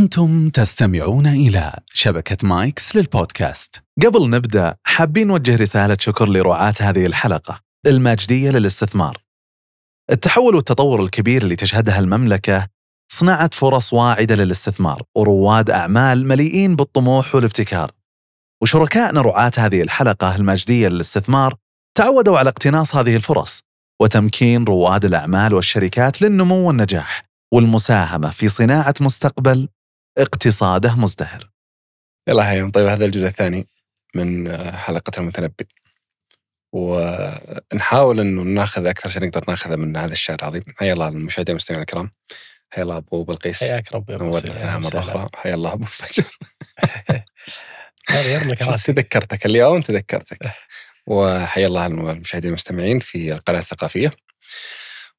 أنتم تستمعون إلى شبكة مايكس للبودكاست قبل نبدأ حابين نوجه رسالة شكر لرعاة هذه الحلقة الماجدية للاستثمار التحول والتطور الكبير اللي تشهدها المملكة صنعت فرص واعدة للاستثمار ورواد أعمال مليئين بالطموح والابتكار وشركائنا رعاة هذه الحلقة الماجدية للاستثمار تعودوا على اقتناص هذه الفرص وتمكين رواد الأعمال والشركات للنمو والنجاح والمساهمة في صناعة مستقبل اقتصاده مزدهر يلا هيا طيب هذا الجزء الثاني من آه، حلقة المتنبي ونحاول انه ناخذ اكثر شيء نقدر ناخذه من هذا الشهر العظيم حيا الله المشاهدين والمستمعين الكرام حيا الله ابو بلقيس حياك ربي ابو مره اخرى حيا الله ابو فجر تذكرتك اليوم تذكرتك وحيا الله المشاهدين والمستمعين في القناه الثقافيه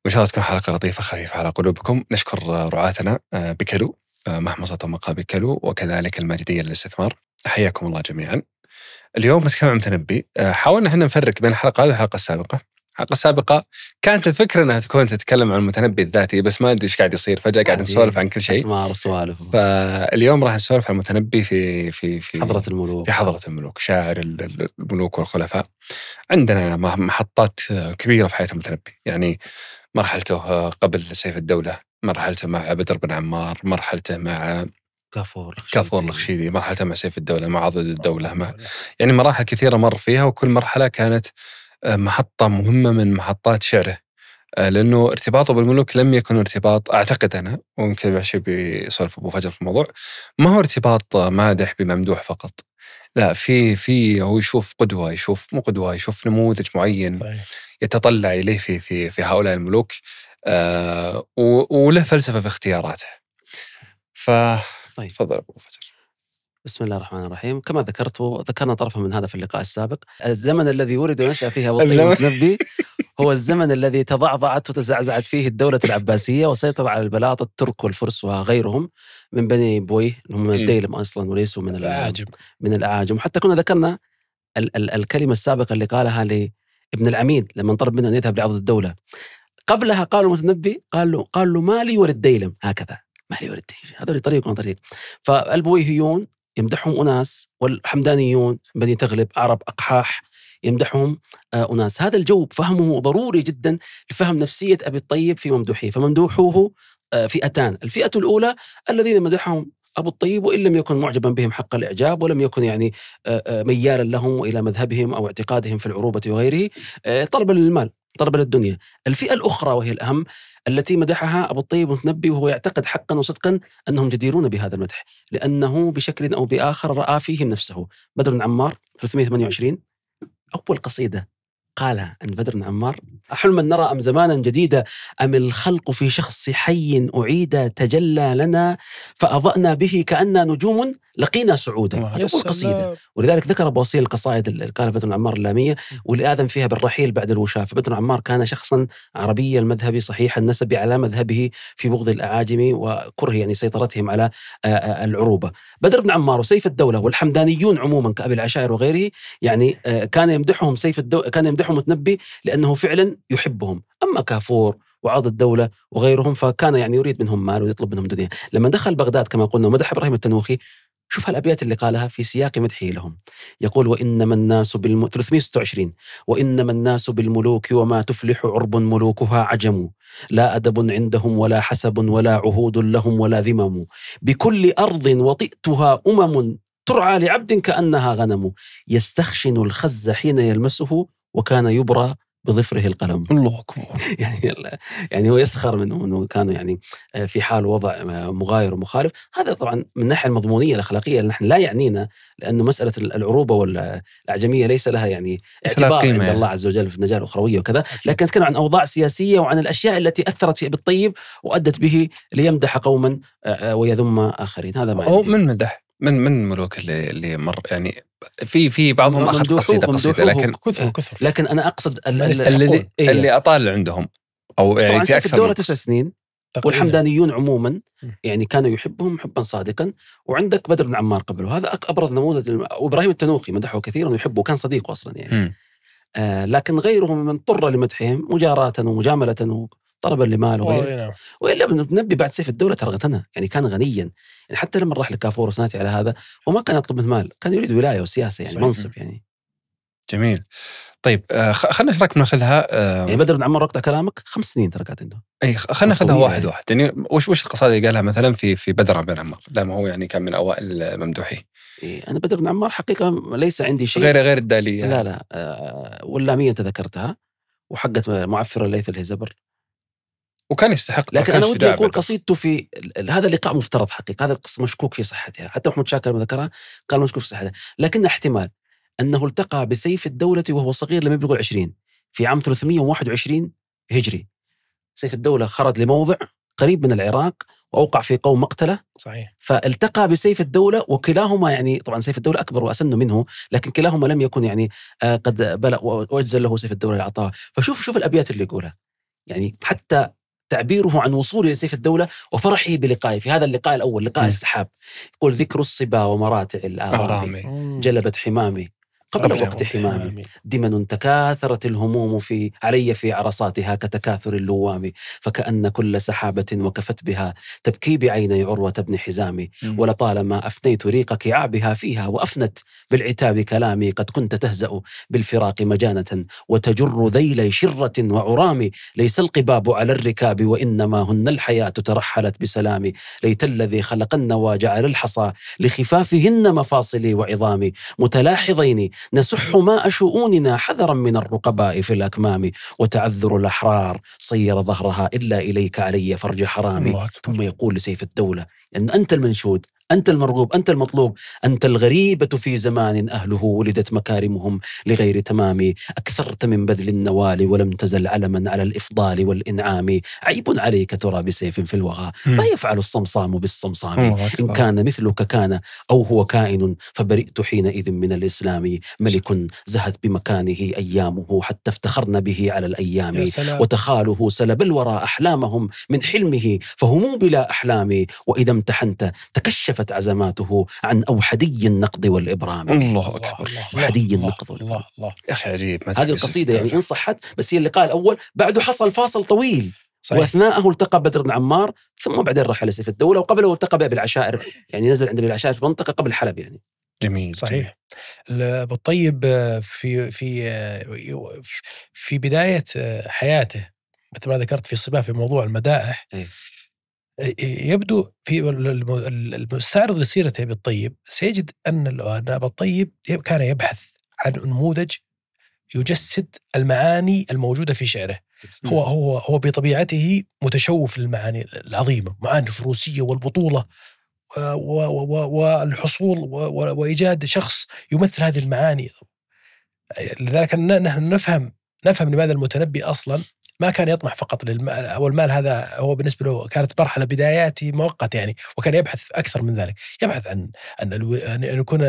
وان شاء الله تكون حلقه لطيفه خفيفه على قلوبكم نشكر آه، رعاتنا آه، بكلو محمصة طمقها كلو وكذلك الماجدية للاستثمار حياكم الله جميعا اليوم نتكلم عن متنبي آه، حاولنا احنا نفرق بين الحلقة هذه والحلقة السابقة الحلقة السابقة كانت الفكرة انها تكون تتكلم عن المتنبي الذاتي بس ما ادري ايش قاعد يصير فجأة قاعد نسولف عن كل شيء اسمار وسوالف فاليوم راح نسولف عن المتنبي في في في حضرة الملوك في حضرة الملوك شاعر الملوك والخلفاء عندنا محطات كبيرة في حياة المتنبي يعني مرحلته آه، قبل سيف الدولة مرحلته مع بدر بن عمار مرحلته مع كافور كافور الخشيدي مرحلته مع سيف الدوله مع ضد الدوله مع نعم. يعني مراحل كثيره مر فيها وكل مرحله كانت آه، محطه مهمه من محطات شعره آه، لانه ارتباطه بالملوك لم يكن ارتباط اعتقد انا ويمكن بعشي بيسولف ابو فجر في الموضوع ما هو ارتباط مادح بممدوح فقط لا في في هو يشوف قدوه يشوف مو قدوه يشوف نموذج معين يتطلع اليه في في في هؤلاء الملوك آه وله فلسفه في اختياراته. ف طيب تفضل ابو فجر. بسم الله الرحمن الرحيم كما ذكرت ذكرنا طرفا من هذا في اللقاء السابق الزمن الذي ولد ونشأ فيه أبو الطيب المتنبي هو الزمن الذي تضعضعت وتزعزعت فيه الدولة العباسية وسيطر على البلاط الترك والفرس وغيرهم من بني بويه هم من الديلم أصلا وليسوا من الأعاجم من الأعاجم حتى كنا ذكرنا ال- ال- الكلمة السابقة اللي قالها لابن العميد لما طلب منه أن يذهب لعرض الدولة قبلها قال المتنبي قال له قال له ما لي ولا الديلم هكذا ما لي ولا الديلم هذول طريق طريق فالبويهيون يمدحهم اناس والحمدانيون بني تغلب عرب اقحاح يمدحهم آه، اناس هذا الجو فهمه ضروري جدا لفهم نفسيه ابي الطيب في ممدوحه فممدوحوه آه، فئتان الفئه الاولى الذين مدحهم ابو الطيب وان لم يكن معجبا بهم حق الاعجاب ولم يكن يعني آه، ميالا لهم والى مذهبهم او اعتقادهم في العروبه وغيره طلبا للمال طلبا للدنيا الفئة الأخرى وهي الأهم التي مدحها أبو الطيب المتنبي وهو يعتقد حقا وصدقا أنهم جديرون بهذا المدح لأنه بشكل أو بآخر رأى فيهم نفسه بدر بن عمار 328 أول قصيدة قالها عن بدر بن عمار أحلما نرى أم زمانا جديدا أم الخلق في شخص حي أعيد تجلى لنا فأضأنا به كأننا نجوم لقينا سعودا يقول قصيدة ولذلك ذكر بوصيل القصائد اللي قالها بدر بن عمار اللامية واللي آذن فيها بالرحيل بعد الوشاة فبدر بن عمار كان شخصا عربيا المذهب صحيح النسب على مذهبه في بغض الأعاجم وكره يعني سيطرتهم على آه، آه، العروبة بدر بن عمار وسيف الدولة والحمدانيون عموما كأبي العشائر وغيره يعني آه، كان يمدحهم سيف الدولة كان يمدحهم مدح ومتنبي لانه فعلا يحبهم اما كافور وعاض الدولة وغيرهم فكان يعني يريد منهم مال ويطلب منهم دنيا لما دخل بغداد كما قلنا ومدح إبراهيم التنوخي شوف هالابيات اللي قالها في سياق مدحه لهم يقول وانما الناس بالم 326 وانما الناس بالملوك وما تفلح عرب ملوكها عجم لا ادب عندهم ولا حسب ولا عهود لهم ولا ذمم بكل ارض وطئتها امم ترعى لعبد كانها غنم يستخشن الخز حين يلمسه وكان يبرى بظفره القلم الله اكبر يعني يعني هو يسخر من انه كان يعني آه، في حال وضع آه، مغاير ومخالف هذا طبعا من الناحيه المضمونيه الاخلاقيه نحن لا يعنينا لانه مساله العروبه والاعجميه ليس لها يعني اعتبار عند الله عز وجل في النجاه الاخرويه وكذا لكن نتكلم عن اوضاع سياسيه وعن الاشياء التي اثرت في بالطيب وادت به ليمدح قوما آه، ويذم اخرين هذا ما هو من مدح من من الملوك اللي اللي مر يعني في في بعضهم اخذ قصيده قصيده لكن كثر آه. كثر لكن انا اقصد اللي, إيه. اللي اطال عندهم او يعني في اكثر في الدوله تسع سنين تقريباً. والحمدانيون عموما يعني كانوا يحبهم حبا صادقا وعندك بدر بن عمار قبله هذا ابرز نموذج وابراهيم التنوخي مدحه كثيرا ويحبه كان صديقه اصلا يعني آه لكن غيرهم من اضطر لمدحهم مجاراة ومجاملة طلبا لمال وغيره والا نبي بعد سيف الدوله ترى يعني كان غنيا يعني حتى لما راح لكافور وسناتي على هذا وما كان يطلب منه مال كان يريد ولايه وسياسه يعني صحيح. منصب يعني جميل طيب آه خلينا نترك ناخذها آه يعني بدر بن عمار اقطع كلامك خمس سنين ترى كانت عنده اي خلينا ناخذها واحد يعني. واحد يعني وش وش القصائد اللي قالها مثلا في في بدر بن عمار لما هو يعني كان من اوائل الممدوحين إيه انا بدر بن عمار حقيقه ليس عندي شيء غير غير الداليه لا لا آه واللاميه تذكرتها وحقت معفر الليث الهزبر وكان يستحق لكن انا ودي اقول قصيدته في هذا اللقاء مفترض حقيقه هذا القصه مشكوك في صحتها حتى محمد شاكر ذكرها قال مشكوك في صحتها لكن احتمال انه التقى بسيف الدوله وهو صغير لم يبلغ 20 في عام 321 هجري سيف الدوله خرج لموضع قريب من العراق واوقع في قوم مقتله صحيح فالتقى بسيف الدوله وكلاهما يعني طبعا سيف الدوله اكبر واسن منه لكن كلاهما لم يكن يعني آه، قد بلغ واجزل له سيف الدوله العطاء فشوف شوف الابيات اللي يقولها يعني حتى تعبيره عن وصوله لسيف الدولة وفرحه بلقائه في هذا اللقاء الأول لقاء السحاب يقول ذكر الصبا ومراتع الارامي جلبت حمامي قبل وقت حمامي دمن تكاثرت الهموم في علي في عرصاتها كتكاثر اللوام فكأن كل سحابة وكفت بها تبكي بعيني عروة بن حزام ولطالما أفنيت ريق كعابها فيها وأفنت بالعتاب كلامي قد كنت تهزأ بالفراق مجانة وتجر ذيلي شرة وعرام ليس القباب على الركاب وإنما هن الحياة ترحلت بسلام ليت الذي خلق النوى جعل الحصى لخفافهن مفاصلي وعظامي متلاحظين نسح ماء شؤوننا حذرا من الرقباء في الأكمام وتعذر الأحرار صير ظهرها إلا إليك علي فرج حرامي ثم يقول لسيف الدولة أن أنت المنشود أنت المرغوب أنت المطلوب أنت الغريبة في زمان أهله ولدت مكارمهم لغير تمام أكثرت من بذل النوال ولم تزل علما على الإفضال والإنعام عيب عليك ترى بسيف في الوغى ما يفعل الصمصام بالصمصام إن كان مثلك كان أو هو كائن فبرئت حينئذ من الإسلام ملك زهت بمكانه أيامه حتى افتخرنا به على الأيام وتخاله سلب الورى أحلامهم من حلمه فهموا بلا أحلام وإذا امتحنت تكشف كشفت عزماته عن أوحدي النقد والإبرام الله أكبر أوحدي النقد الله الله يا أخي عجيب هذه القصيدة يعني إن صحت بس هي اللقاء الأول بعده حصل فاصل طويل صحيح. واثناءه التقى بدر بن عمار ثم بعدين رحل لسيف الدوله وقبله التقى بابي العشائر يعني نزل عند ابي العشائر في منطقه قبل حلب يعني جميل صحيح ابو الطيب آه، في في آه، في بدايه آه، حياته مثل ما ذكرت في صباه في موضوع المدائح إيه؟ يبدو في المستعرض لسيرة أبي الطيب سيجد أن أبا الطيب كان يبحث عن نموذج يجسد المعاني الموجودة في شعره هو هو هو بطبيعته متشوف للمعاني العظيمة معاني الفروسية والبطولة والحصول وإيجاد شخص يمثل هذه المعاني لذلك نحن نفهم نفهم لماذا المتنبي أصلا ما كان يطمح فقط للمال او المال هذا هو بالنسبه له كانت مرحله بداياتي مؤقته يعني وكان يبحث اكثر من ذلك يبحث عن ان ان يكون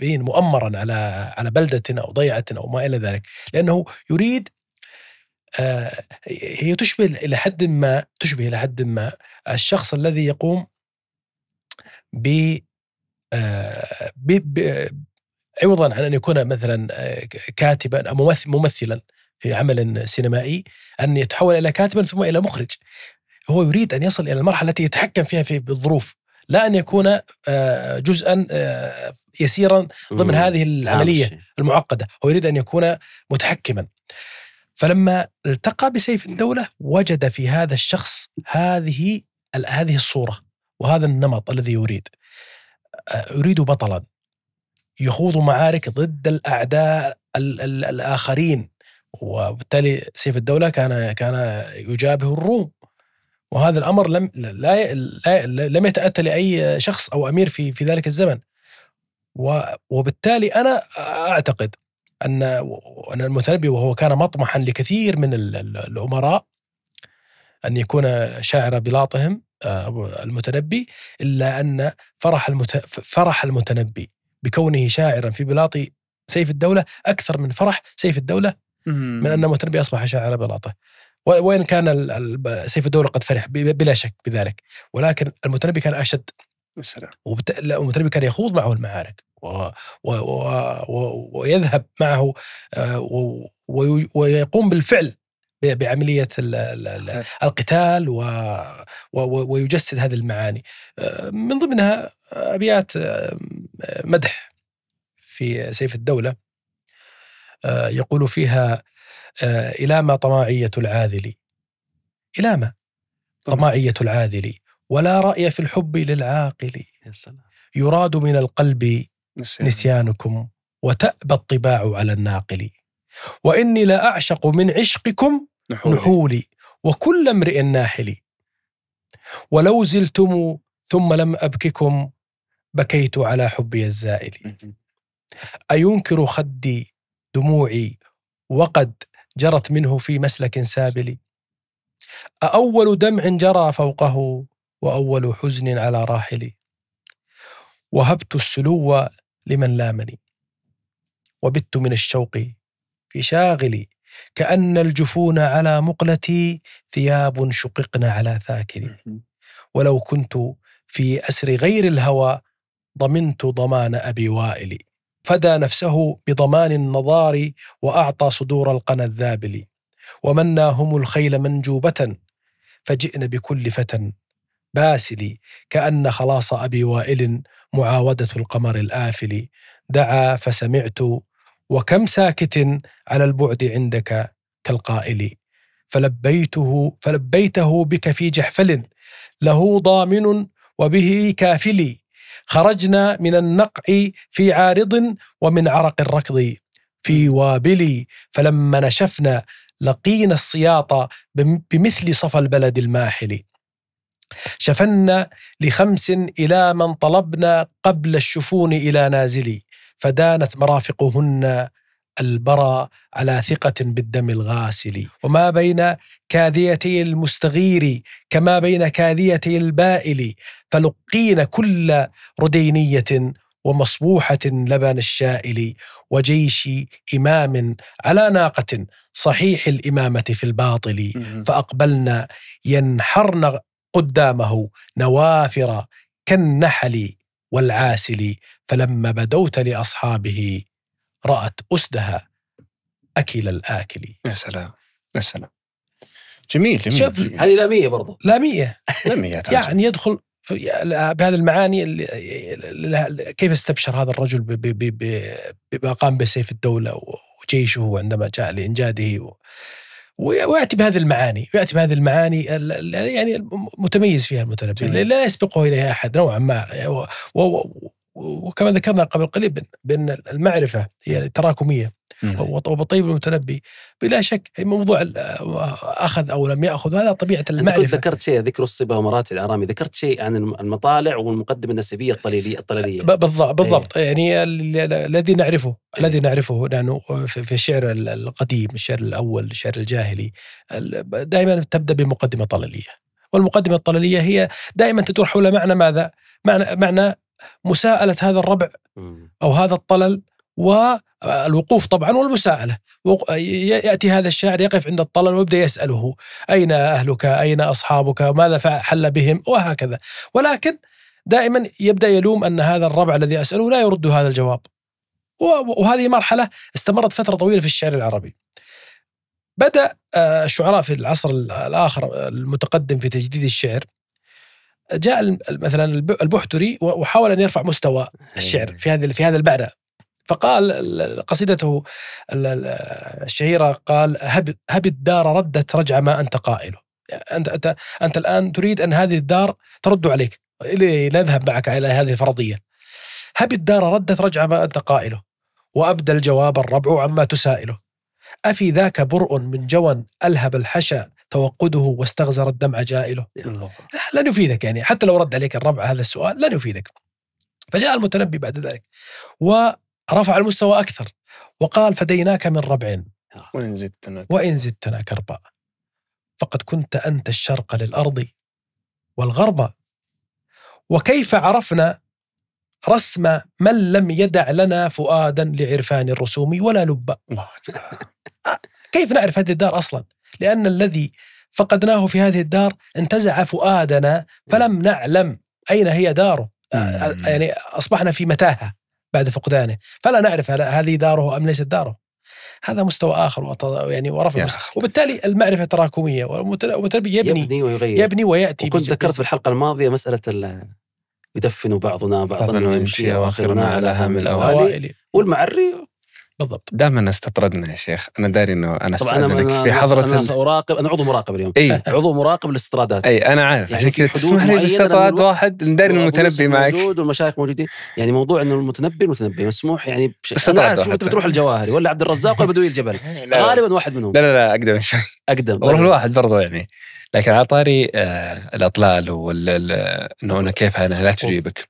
مؤمرا على على بلده او ضيعه او ما الى ذلك لانه يريد آه، هي تشبه الى حد ما تشبه الى حد ما الشخص الذي يقوم ب آه، عوضا عن ان يكون مثلا آه، كاتبا او ممثلا في عمل سينمائي أن يتحول إلى كاتب ثم إلى مخرج هو يريد أن يصل إلى المرحلة التي يتحكم فيها في الظروف لا أن يكون آه، جزءا آه، يسيرا ضمن هذه العملية نعم، المعقدة هو يريد أن يكون متحكما فلما التقى بسيف الدولة وجد في هذا الشخص هذه هذه الصورة وهذا النمط الذي يريد آه، يريد بطلا يخوض معارك ضد الأعداء الآخرين وبالتالي سيف الدولة كان كان يجابه الروم وهذا الأمر لم لا, لا لم يتأتى لأي شخص أو أمير في في ذلك الزمن وبالتالي أنا أعتقد أن أن المتنبي وهو كان مطمحا لكثير من الأمراء أن يكون شاعر بلاطهم آه، المتنبي إلا أن فرح فرح المتنبي بكونه شاعرا في بلاط سيف الدولة أكثر من فرح سيف الدولة من أن مهتم أصبح شاعر بلاطة وإن كان سيف الدولة قد فرح بلا شك بذلك ولكن المتنبي كان أشد السلام المتربي كان يخوض معه المعارك و... و... و... ويذهب معه آه، ويقوم بالفعل بعملية القتال ويجسد هذه المعاني آه، من ضمنها أبيات آه، مدح في سيف الدولة آه، يقول فيها آه، إلى ما طماعية العاذل إلى ما طماعية العاذل ولا رأي في الحب للعاقل يراد من القلب نسيانكم وتأبى الطباع على الناقل وإني لأعشق من عشقكم نحولي, نحولي وكل امرئ ناحل ولو زلتم ثم لم أبككم بكيت على حبي الزائل أينكر خدي دموعي وقد جرت منه في مسلك سابلي أأول دمع جرى فوقه وأول حزن على راحلي وهبت السلو لمن لامني وبت من الشوق في شاغلي كأن الجفون على مقلتي ثياب شققن على ثاكلي ولو كنت في أسر غير الهوى ضمنت ضمان أبي وائلي فدى نفسه بضمان النظار وأعطى صدور القنا الذابل ومناهم الخيل منجوبة فجئن بكل فتى باسلي كأن خلاص أبي وائل معاودة القمر الآفل دعا فسمعت وكم ساكت على البعد عندك كالقائل فلبيته فلبيته بك في جحفل له ضامن وبه كافلي خرجنا من النقع في عارض ومن عرق الركض في وابلي فلما نشفنا لقينا السياط بمثل صفا البلد الماحل شفنا لخمس إلى من طلبنا قبل الشفون إلى نازلي فدانت مرافقهن البرى على ثقة بالدم الغاسل وما بين كاذيتي المستغير كما بين كاذيتي البائل فلقين كل ردينية ومصبوحة لبن الشائل وجيش إمام على ناقة صحيح الإمامة في الباطل فأقبلنا ينحرن قدامه نوافر كالنحل والعاسل فلما بدوت لأصحابه رأت أسدها أكل الآكل يا سلام يا سلام جميل جميل, شوف جميل. هذه لامية برضو لامية لامية يعني يدخل بهذه المعاني كيف استبشر هذا الرجل بما قام به سيف الدولة وجيشه عندما جاء لإنجاده و وياتي بهذه المعاني ويأتي بهذه المعاني يعني متميز فيها المتنبي لا يسبقه اليها احد نوعا ما وكما ذكرنا قبل قليل بأن المعرفة هي تراكمية وطيب المتنبي بلا شك موضوع اخذ او لم ياخذ هذا طبيعه المعرفه أنت ذكرت شيء ذكر الصبا ومراتع الارامي ذكرت شيء عن المطالع والمقدمه النسبيه الطليليه الطلليه بالضبط بالضبط أيه. يعني الذي نعرفه أيه. الذي نعرفه لانه في الشعر القديم الشعر الاول الشعر الجاهلي دائما تبدا بمقدمه طلليه والمقدمه الطلليه هي دائما تدور حول معنى ماذا؟ معنى معنى مساءله هذا الربع او هذا الطلل والوقوف طبعا والمساءله ياتي هذا الشاعر يقف عند الطلل ويبدا يساله اين اهلك اين اصحابك ماذا حل بهم وهكذا ولكن دائما يبدا يلوم ان هذا الربع الذي اساله لا يرد هذا الجواب وهذه مرحله استمرت فتره طويله في الشعر العربي بدا آه، الشعراء في العصر الاخر المتقدم في تجديد الشعر جاء مثلا البحتري وحاول ان يرفع مستوى الشعر إيه. في هذه في هذا البعره فقال قصيدته الشهيره قال هب هب الدار ردت رجع ما انت قائله انت انت انت الان تريد ان هذه الدار ترد عليك لنذهب معك الى هذه الفرضيه هب الدار ردت رجع ما انت قائله وابدى الجواب الربع عما تسائله أفي ذاك برء من جوى ألهب الحشا توقده واستغزر الدمع جائله الله. لن يفيدك يعني حتى لو رد عليك الربع هذا السؤال لن يفيدك فجاء المتنبي بعد ذلك ورفع المستوى أكثر وقال فديناك من ربعين وإن زدتنا وإن زدتنا كربا فقد كنت أنت الشرق للأرض والغرب وكيف عرفنا رسم من لم يدع لنا فؤادا لعرفان الرسوم ولا لبا آه، كيف نعرف هذه الدار أصلا لأن الذي فقدناه في هذه الدار انتزع فؤادنا فلم نعلم أين هي داره يعني أصبحنا في متاهة بعد فقدانه فلا نعرف هل هذه داره أم ليست داره هذا مستوى اخر يعني ورفع وبالتالي المعرفه تراكميه وبالتالي يبني يبني ويغير يبني وياتي وكنت ذكرت في الحلقه الماضيه مساله يدفن بعضنا بعضنا ويمشي واخرنا على هام الاوائل والمعري بالضبط دائما استطردنا يا شيخ انا داري انه انا استاذنك في حضره انا أنا, اراقب انا عضو مراقب اليوم اي عضو مراقب للاستطرادات اي انا عارف يعني عشان كذا تسمح لي باستطراد واحد داري انه المتنبي معك موجود والمشايخ موجودين يعني موضوع انه المتنبي المتنبي مسموح يعني بشكل انا انت بتروح الجواهري ولا عبد الرزاق ولا بدوي الجبل غالبا واحد منهم لا لا لا اقدم شوي اقدم بروح الواحد طيب. برضه يعني لكن على طاري آه الاطلال وانه انا كيف انا لا تجيبك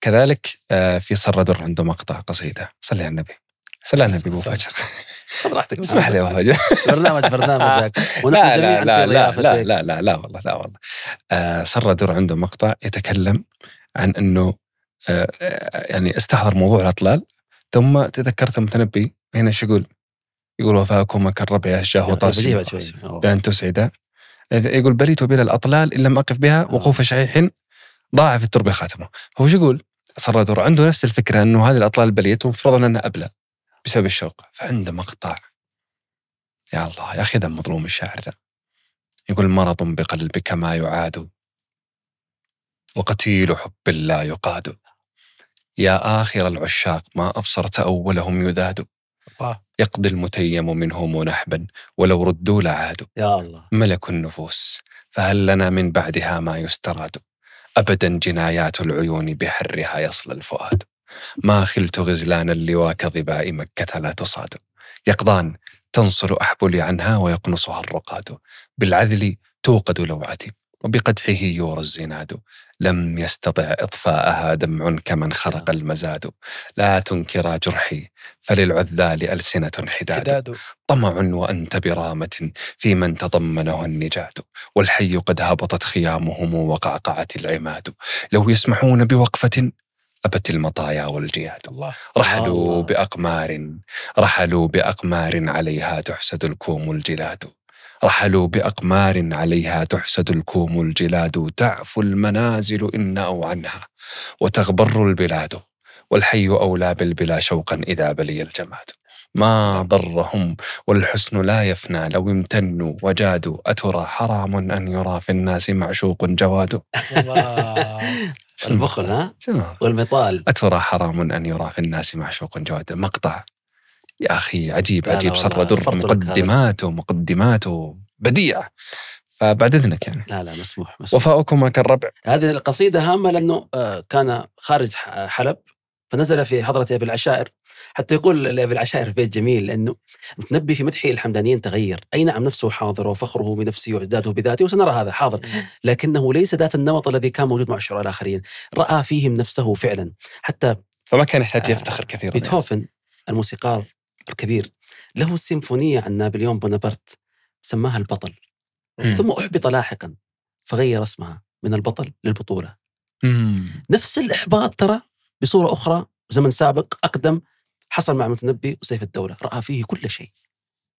كذلك آه في صر عنده مقطع قصيده صلي على النبي سلام سلاني ابو فاجر براحتك اسمح لي يا فاجر برنامج برنامجك لا لا لا لا, لا لا لا لا والله لا والله آه صر دور عنده مقطع يتكلم عن انه آه, آه، يعني استحضر موضوع الاطلال ثم تذكرت المتنبي هنا ايش يقول؟ يقول وفاكم كالربع الشاه طاسي بأن تسعد يقول بريت بلا الأطلال إن لم أقف بها آه. وقوف شحيح ضاع في التربة خاتمه هو ايش يقول؟ دور عنده نفس الفكرة أنه هذه الأطلال بليت ومفروض أنها أبلى بسبب الشوق فعنده مقطع يا الله يا أخي ذا مظلوم الشاعر ذا يقول مرض بقلبك ما يعاد وقتيل حب لا يقاد يا آخر العشاق ما أبصرت أولهم يذاد يقضي المتيم منهم نحبا ولو ردوا لعادوا يا الله ملك النفوس فهل لنا من بعدها ما يستراد أبدا جنايات العيون بحرها يصل الفؤاد ما خلت غزلان اللواء كظباء مكة لا تصاد يقضان تنصر أحبلي عنها ويقنصها الرقاد بالعذل توقد لوعتي وبقدحه يورى الزناد لم يستطع إطفاءها دمع كمن خرق آه. المزاد لا تنكرا جرحي فللعذال ألسنة حداد طمع وأنت برامة في من تضمنه النجاد والحي قد هبطت خيامهم وقعقعت العماد لو يسمحون بوقفة أبت المطايا والجهاد الله. رحلوا الله. بأقمار رحلوا بأقمار عليها تحسد الكوم الجلاد رحلوا بأقمار عليها تحسد الكوم الجلاد تعفو المنازل إن أو عنها وتغبر البلاد والحي أولى بالبلا شوقا إذا بلي الجماد ما ضرهم والحسن لا يفنى لو امتنوا وجادوا أترى حرام أن يرى في الناس معشوق جواد البخل ها والبطال أترى حرام أن يرى في الناس معشوق جواد مقطع يا أخي عجيب عجيب سر در مقدماته مقدماته بديعة فبعد اذنك يعني لا لا مسموح, مسموح. وفاؤكما كالربع هذه القصيده هامه لانه آه، كان خارج حلب فنزل في حضره ابي العشائر حتى يقول في العشائر في بيت جميل لأنه متنبي في مدحه الحمدانيين تغير أي نعم نفسه حاضر وفخره بنفسه وإعداده بذاته وسنرى هذا حاضر إيه. لكنه ليس ذات النمط الذي كان موجود مع الشعراء الآخرين رأى فيهم نفسه فعلا حتى فما كان يحتاج آه، يفتخر كثيرا يعني. بيتهوفن يعني. الموسيقار الكبير له سيمفونية عن نابليون بونابرت سماها البطل مم. ثم أحبط لاحقا فغير اسمها من البطل للبطولة مم. نفس الإحباط ترى بصورة أخرى زمن سابق أقدم حصل مع المتنبي وسيف الدولة رأى فيه كل شيء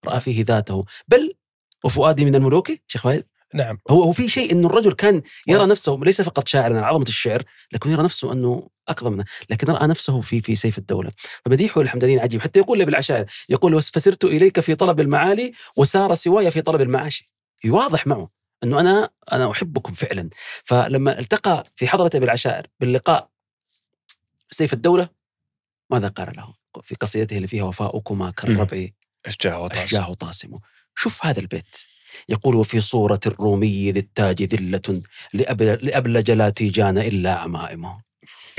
رأى فيه ذاته بل وفؤادي من الملوك شيخ فايز نعم هو هو في شيء انه الرجل كان يرى نعم. نفسه ليس فقط شاعرا عظمه الشعر لكن يرى نفسه انه اقدم منه لكن راى نفسه في في سيف الدوله فمديحه للحمدانيين عجيب حتى يقول له بالعشائر يقول فسرت اليك في طلب المعالي وسار سواي في طلب المعاشي يواضح معه انه انا انا احبكم فعلا فلما التقى في حضره ابي العشائر باللقاء سيف الدوله ماذا قال له؟ في قصيدته اللي فيها وفاؤكما كالربع أشجاه وطاسم. أشجاه وطاسم شوف هذا البيت يقول وفي صورة الرومي ذي التاج ذلة لأبلج لا تيجان إلا عمائمه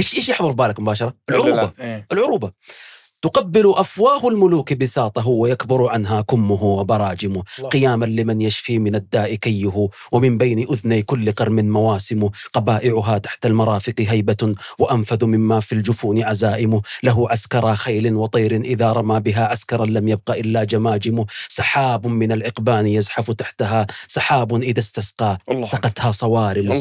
إيش إيش يحضر بالك مباشرة؟ العروبة العروبة إيه. تقبل أفواه الملوك بساطه ويكبر عنها كمه وبراجمه قياما لمن يشفي من الداء كيه ومن بين أذني كل قرم مواسمه قبائعها تحت المرافق هيبة وأنفذ مما في الجفون عزائمه له عسكرى خيل وطير إذا رمى بها عسكرا لم يبق إلا جماجمه سحاب من العقبان يزحف تحتها سحاب إذا استسقى سقتها صوارم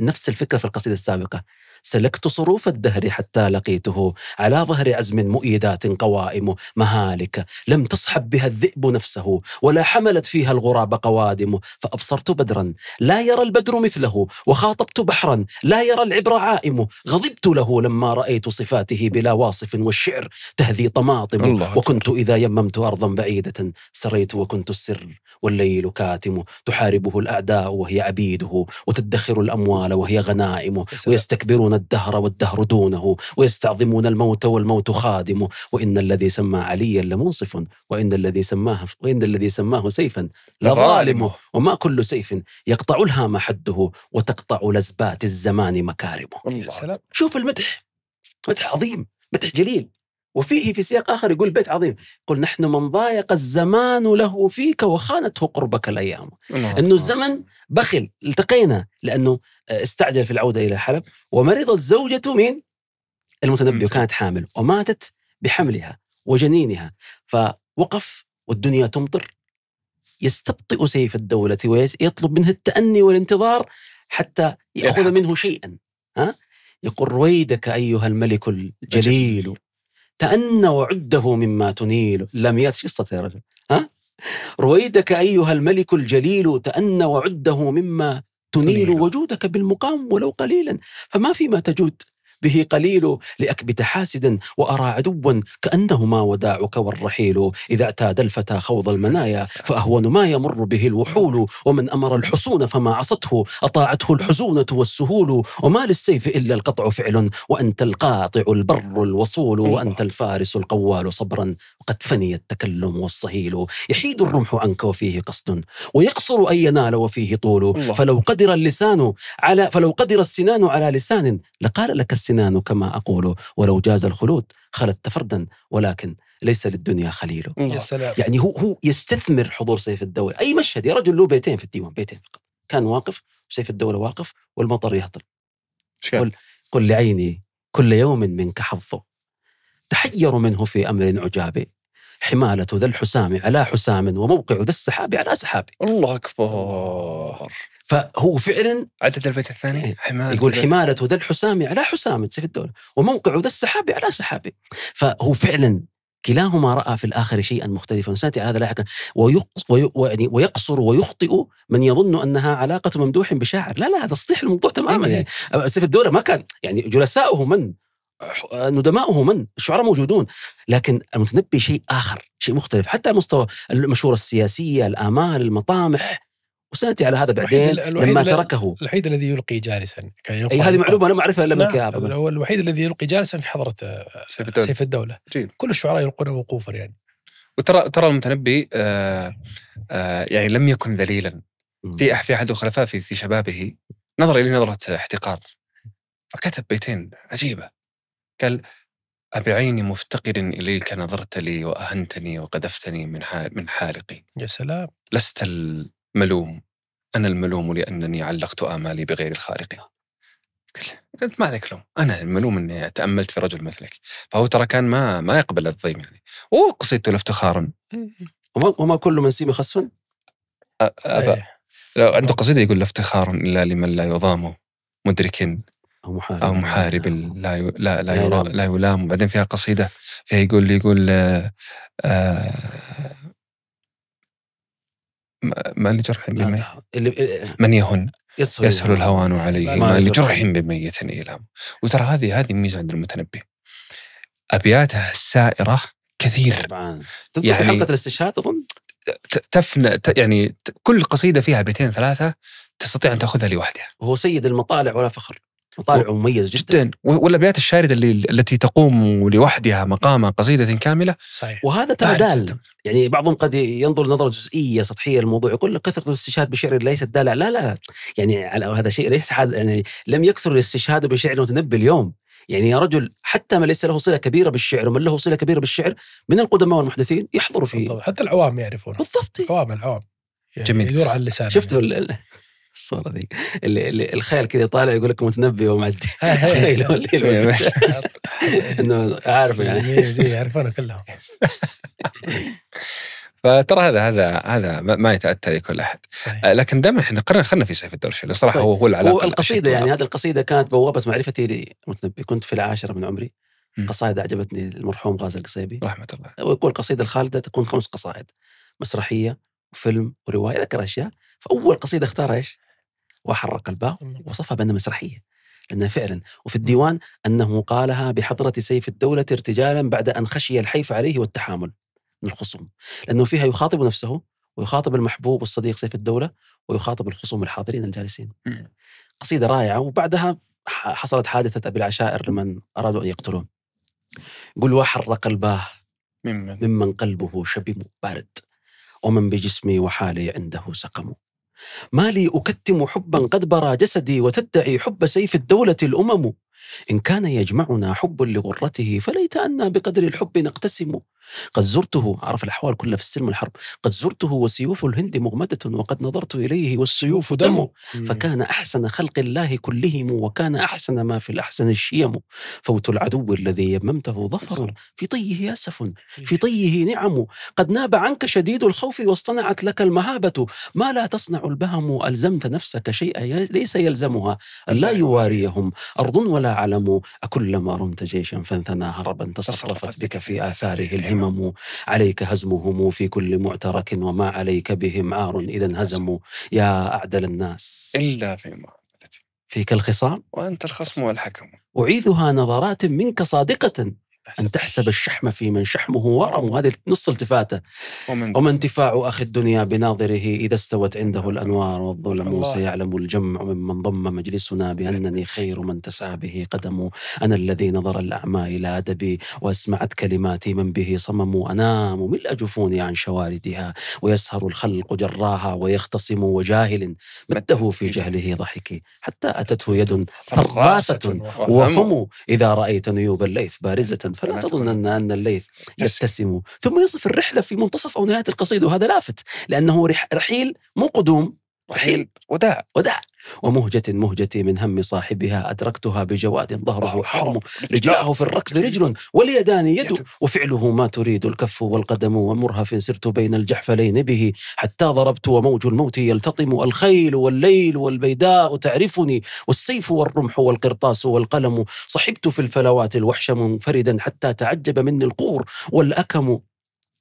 نفس الفكرة في القصيدة السابقة سلكت صروف الدهر حتى لقيته على ظهر عزم مؤيدات قوائم مهالك لم تصحب بها الذئب نفسه ولا حملت فيها الغراب قوادم فأبصرت بدرا لا يرى البدر مثله وخاطبت بحرا لا يرى العبر عائم غضبت له لما رأيت صفاته بلا واصف والشعر تهذي طماطم الله وكنت إذا يممت أرضا بعيدة سريت وكنت السر والليل كاتم تحاربه الأعداء وهي عبيده وتدخر الأموال وهي غنائم ويستكبرون يعظمون الدهر والدهر دونه ويستعظمون الموت والموت خادمه وإن الذي سمى عليا لمنصف وإن الذي سماه وإن الذي سماه سيفا لظالمه وما كل سيف يقطع الهام حده وتقطع لزبات الزمان مكارمه سلام. شوف المدح مدح عظيم مدح جليل وفيه في سياق آخر يقول بيت عظيم يقول نحن من ضايق الزمان له فيك وخانته قربك الأيام نعم. أنه الزمن بخل التقينا لأنه آه، استعجل في العودة إلى حلب ومرضت زوجته من المتنبي وكانت حامل وماتت بحملها وجنينها فوقف والدنيا تمطر يستبطئ سيف الدولة ويطلب منه التأني والانتظار حتى يأخذ منه شيئا ها؟ يقول رويدك أيها الملك الجليل تأن وعده مما تنيل اللاميات شو يا رجل ها رويدك أيها الملك الجليل تأن وعده مما تنيل وجودك بالمقام ولو قليلا فما فيما تجود به قليل لأكبت حاسدا وأرى عدوا كأنهما وداعك والرحيل إذا اعتاد الفتى خوض المنايا فأهون ما يمر به الوحول ومن أمر الحصون فما عصته أطاعته الحزونة والسهول وما للسيف إلا القطع فعل وأنت القاطع البر الوصول أيوة. وأنت الفارس القوال صبرا وقد فني التكلم والصهيل يحيد الرمح عنك وفيه قصد ويقصر أن ينال وفيه طول فلو قدر اللسان على فلو قدر السنان على لسان لقال لك السنان سنان كما أقول ولو جاز الخلود خلدت فردا ولكن ليس للدنيا خليل يا سلام. يعني هو هو يستثمر حضور سيف الدولة أي مشهد يا رجل له بيتين في الديوان بيتين فقط كان واقف وسيف الدولة واقف والمطر يهطل قل قل لعيني كل يوم منك حظه تحيروا منه في أمر عجاب حمالة ذا الحسام على حسام وموقع ذا السحاب على سحاب الله أكبر فهو فعلا عدد البيت الثاني إيه، حمالة يقول حمالة ذا الحسام على حسام سيف الدولة وموقع ذا السحاب على سحاب فهو فعلا كلاهما راى في الاخر شيئا مختلفا سأتي على هذا لاحقا ويقصر ويخطئ من يظن انها علاقه ممدوح بشاعر لا لا هذا تسطيح الموضوع تماما يعني إيه. سيف الدوله ما كان يعني جلساؤه من ندماؤه من الشعراء موجودون لكن المتنبي شيء آخر شيء مختلف حتى على مستوى المشورة السياسية الآمال المطامح وسناتي على هذا بعدين الوحيد لما الوحيد تركه الوحيد الذي يلقي جالسا اي هذه معلومه انا ما اعرفها الا من نعم، هو الوحيد الذي يلقي جالسا في حضره سيف الدوله, سيف الدولة. كل الشعراء يلقون وقوفا يعني وترى ترى المتنبي آآ آه، آآ آه، يعني لم يكن ذليلا في في احد الخلفاء في في شبابه نظر الى نظره احتقار فكتب بيتين عجيبه قال أبعين مفتقر إليك نظرت لي وأهنتني وقذفتني من من حالقي يا سلام لست الملوم أنا الملوم لأنني علقت آمالي بغير الخالق قلت ما عليك لوم أنا الملوم أني تأملت في رجل مثلك فهو ترى كان ما ما يقبل الضيم يعني وقصيدت له افتخارا وما كل من سيم خسفا أبا إيه. لو عنده قصيدة يقول لافتخار افتخار إلا لمن لا يضام مدرك أو محارب أو محارب لا لا لا لا, لا يلام وبعدين فيها قصيدة فيها يقول يقول آه... آه، ما لجرح بمي من يهن يسهل, يسهل الهوان عليه ما لجرح بميت يلام وترى هذه هذه ميزة عند المتنبي أبياته السائرة كثير طبعا يعني في حلقة الاستشهاد أظن تفنى يعني كل قصيدة فيها بيتين ثلاثة تستطيع أن تأخذها لوحدها وهو سيد المطالع ولا فخر مطالع مميز جدا, جداً. والابيات الشارده اللي التي تقوم لوحدها مقام قصيده كامله صحيح وهذا ترى دال يعني بعضهم قد ينظر نظره جزئيه سطحيه للموضوع يقول لك كثره الاستشهاد بشعر ليست داله لا لا لا يعني هذا شيء ليس يعني لم يكثر الاستشهاد بشعر متنبي اليوم يعني يا رجل حتى من ليس له صله كبيره بالشعر ومن له صله كبيره بالشعر من القدماء والمحدثين يحضروا فيه حتى العوام يعرفونه بالضبط العوام العوام يعني جميل يدور على اللسان شفتوا يعني. الصورة ذيك اللي, اللي الخيل كذا طالع يقول لك متنبي ومعدي الخيل هو اللي إيه، انه عارف يعني يعرفونه كلهم فترى هذا هذا هذا ما يتاتى لكل احد صحيح. آه، لكن دائما احنا قررنا خلينا في سيف الدرشي اللي صراحه هو طيب. هو العلاقه القصيده يعني هذه القصيده كانت بوابه معرفتي لمتنبي كنت في العاشره من عمري قصائد اعجبتني المرحوم غازي القصيبي رحمه الله ويقول القصيده الخالده تكون خمس قصائد مسرحيه وفيلم وروايه ذكر اشياء فاول قصيده اختار ايش؟ وحرق الباء وصفها بأنها مسرحية لأنها فعلا وفي الديوان أنه قالها بحضرة سيف الدولة ارتجالا بعد أن خشي الحيف عليه والتحامل من الخصوم لأنه فيها يخاطب نفسه ويخاطب المحبوب والصديق سيف الدولة ويخاطب الخصوم الحاضرين الجالسين قصيدة رائعة وبعدها حصلت حادثة أبي العشائر لمن أرادوا أن يقتلوه يقول وحرق الباه ممن, ممن قلبه شبم بارد ومن بجسمي وحالي عنده سقم ما لي أكتم حبا قد برى جسدي وتدعي حب سيف الدولة الأمم إن كان يجمعنا حب لغرته فليت أنا بقدر الحب نقتسم قد زرته عرف الأحوال كلها في السلم والحرب قد زرته وسيوف الهند مغمدة وقد نظرت إليه والسيوف دمه فكان أحسن خلق الله كلهم وكان أحسن ما في الأحسن الشيم فوت العدو الذي يممته ظفر في طيه أسف في طيه نعم قد ناب عنك شديد الخوف واصطنعت لك المهابة ما لا تصنع البهم ألزمت نفسك شيئا ليس يلزمها لا يواريهم أرض ولا علم أكلما رمت جيشا فانثنى هربا تصرفت بك في آثاره الهم الأمم عليك هزمهم في كل معترك وما عليك بهم عار إذا انهزموا يا أعدل الناس إلا في معاملتي فيك الخصام وأنت الخصم والحكم أعيذها نظرات منك صادقة أن تحسب الشحم في من شحمه ورم وهذه نص التفاته وما انتفاع أخي الدنيا بناظره إذا استوت عنده الأنوار والظلم سيعلم الجمع ممن ضم مجلسنا بأنني خير من تسعى به قدم أنا الذي نظر الأعمى إلى أدبي وأسمعت كلماتي من به صمم أنام ملء جفوني عن شواردها ويسهر الخلق جراها ويختصم وجاهل مده في جهله ضحكي حتى أتته يد فراسة وفم إذا رأيت نيوب الليث بارزة فلا تظنن أن الليث يبتسم ثم يصف الرحلة في منتصف أو نهاية القصيدة وهذا لافت لأنه رحيل مو قدوم رحيل وداع وداع ومهجة مهجتي من هم صاحبها أدركتها بجواد ظهره حرم رجلاه في الركض رجل واليدان يد وفعله ما تريد الكف والقدم ومرهف سرت بين الجحفلين به حتى ضربت وموج الموت يلتطم الخيل والليل والبيداء تعرفني والسيف والرمح والقرطاس والقلم صحبت في الفلوات الوحش منفردا حتى تعجب مني القور والأكم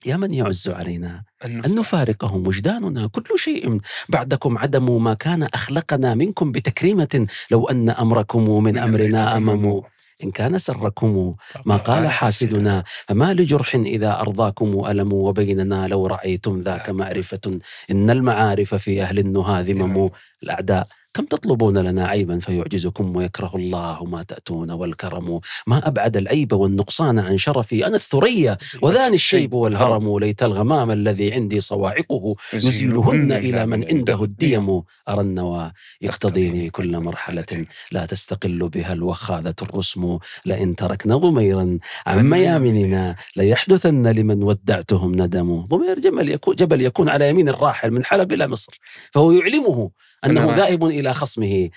يا من يعز علينا أن نفارقهم وجداننا كل شيء بعدكم عدم ما كان أخلقنا منكم بتكريمة لو أن أمركم من أمرنا أمم. أمم إن كان سركم ما قال حاسدنا فما لجرح إذا أرضاكم ألم وبيننا لو رأيتم ذاك معرفة إن المعارف في أهل النهى ذمم نعم. الأعداء كم تطلبون لنا عيبا فيعجزكم ويكره الله ما تأتون والكرم ما أبعد العيب والنقصان عن شرفي أنا الثريا وذاني الشيب والهرم ليت الغمام الذي عندي صواعقه يزيلهن إلى من عنده الديم أرى النوى يقتضيني كل مرحلة لا تستقل بها الوخاذة الرسم لئن تركنا ضميرا عن ميامننا ليحدثن لمن ودعتهم ندم ضمير جبل يكون, جبل يكون على يمين الراحل من حلب إلى مصر فهو يعلمه أنه ذائب إلى خصمه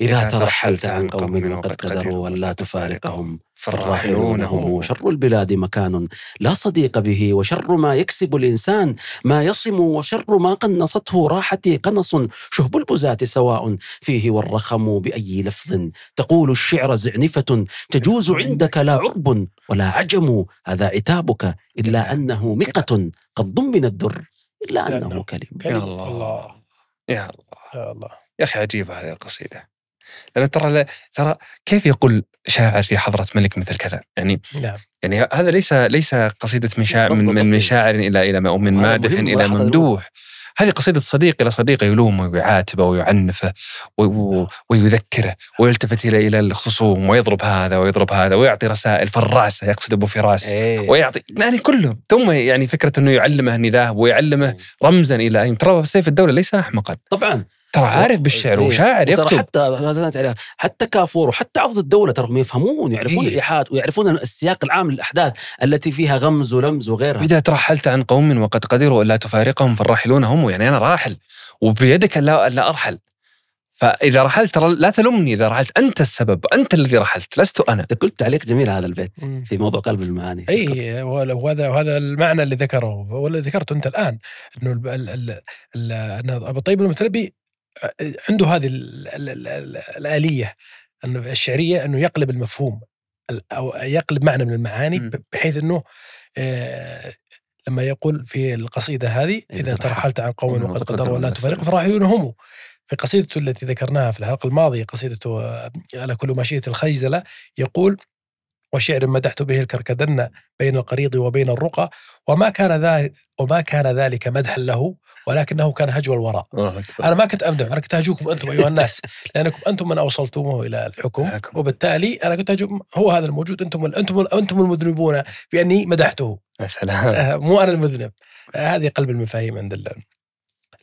إذا ترحلت عن قوم قد قدروا ولا تفارقهم فالراحلون هم شر البلاد مكان لا صديق به وشر ما يكسب الإنسان ما يصم وشر ما قنصته راحتي قنص شهب البزاة سواء فيه والرخم بأي لفظ تقول الشعر زعنفة تجوز عندك لا عرب ولا عجم هذا عتابك إلا أنه مقة قد ضمن الدر إلا أنه كلمة يا الله يا الله يا الله يا اخي عجيبه هذه القصيده لان ترى ترى كيف يقول شاعر في حضره ملك مثل كذا يعني نعم. يعني هذا ليس ليس قصيده من شاعر من, من, من شاعر الى الى او من مادح الى ممدوح هذه قصيدة صديق إلى صديقه يلومه ويعاتبه ويعنفه نعم. ويذكره ويلتفت إلى إلى الخصوم ويضرب هذا ويضرب هذا ويعطي رسائل فراسة يقصد أبو فراس إيه. ويعطي يعني كله ثم يعني فكرة أنه يعلمه ذاهب ويعلمه نعم. رمزا إلى أن ترى سيف الدولة ليس أحمقا طبعا ترى إيه، عارف بالشعر إيه. وشاعر يكتب ترى حتى حتى كافور وحتى عضد الدوله ترى يفهمون يعرفون إيه؟ الايحاءات ويعرفون السياق العام للاحداث التي فيها غمز ولمز وغيرها اذا ترحلت عن قوم وقد قدروا الا تفارقهم فالراحلون هم يعني انا راحل وبيدك الا الا ارحل فاذا رحلت ترى لا تلومني اذا رحلت انت السبب انت الذي رحلت لست انا انت قلت تعليق جميل هذا البيت في موضوع قلب المعاني اي وهذا وهذا المعنى اللي ذكره والذي ذكرته انت الان انه ابو طيب المتنبي عنده هذه الاليه الشعريه انه يقلب المفهوم او يقلب معنى من المعاني بحيث انه آه، لما يقول في القصيده هذه إيه، اذا ترحلت عن قوم وقد قدروا ولا تفارق فراحلون هم في قصيدته التي ذكرناها في الحلقه الماضيه قصيدته آه، على كل ماشيه الخيزله يقول وشعر مدحت به الكركدن بين القريض وبين الرقى وما كان ذلك وما كان ذلك مدحا له ولكنه كان آه، هجو الوراء أنا ما كنت أمدح أنا كنت أهجوكم أنتم أيها الناس لأنكم أنتم من أوصلتموه إلى الحكم وبالتالي أنا كنت أهجو هو هذا الموجود أنتم أنتم أنتم المذنبون بأني مدحته يا سلام آه، مو أنا المذنب آه، هذه قلب المفاهيم عند الله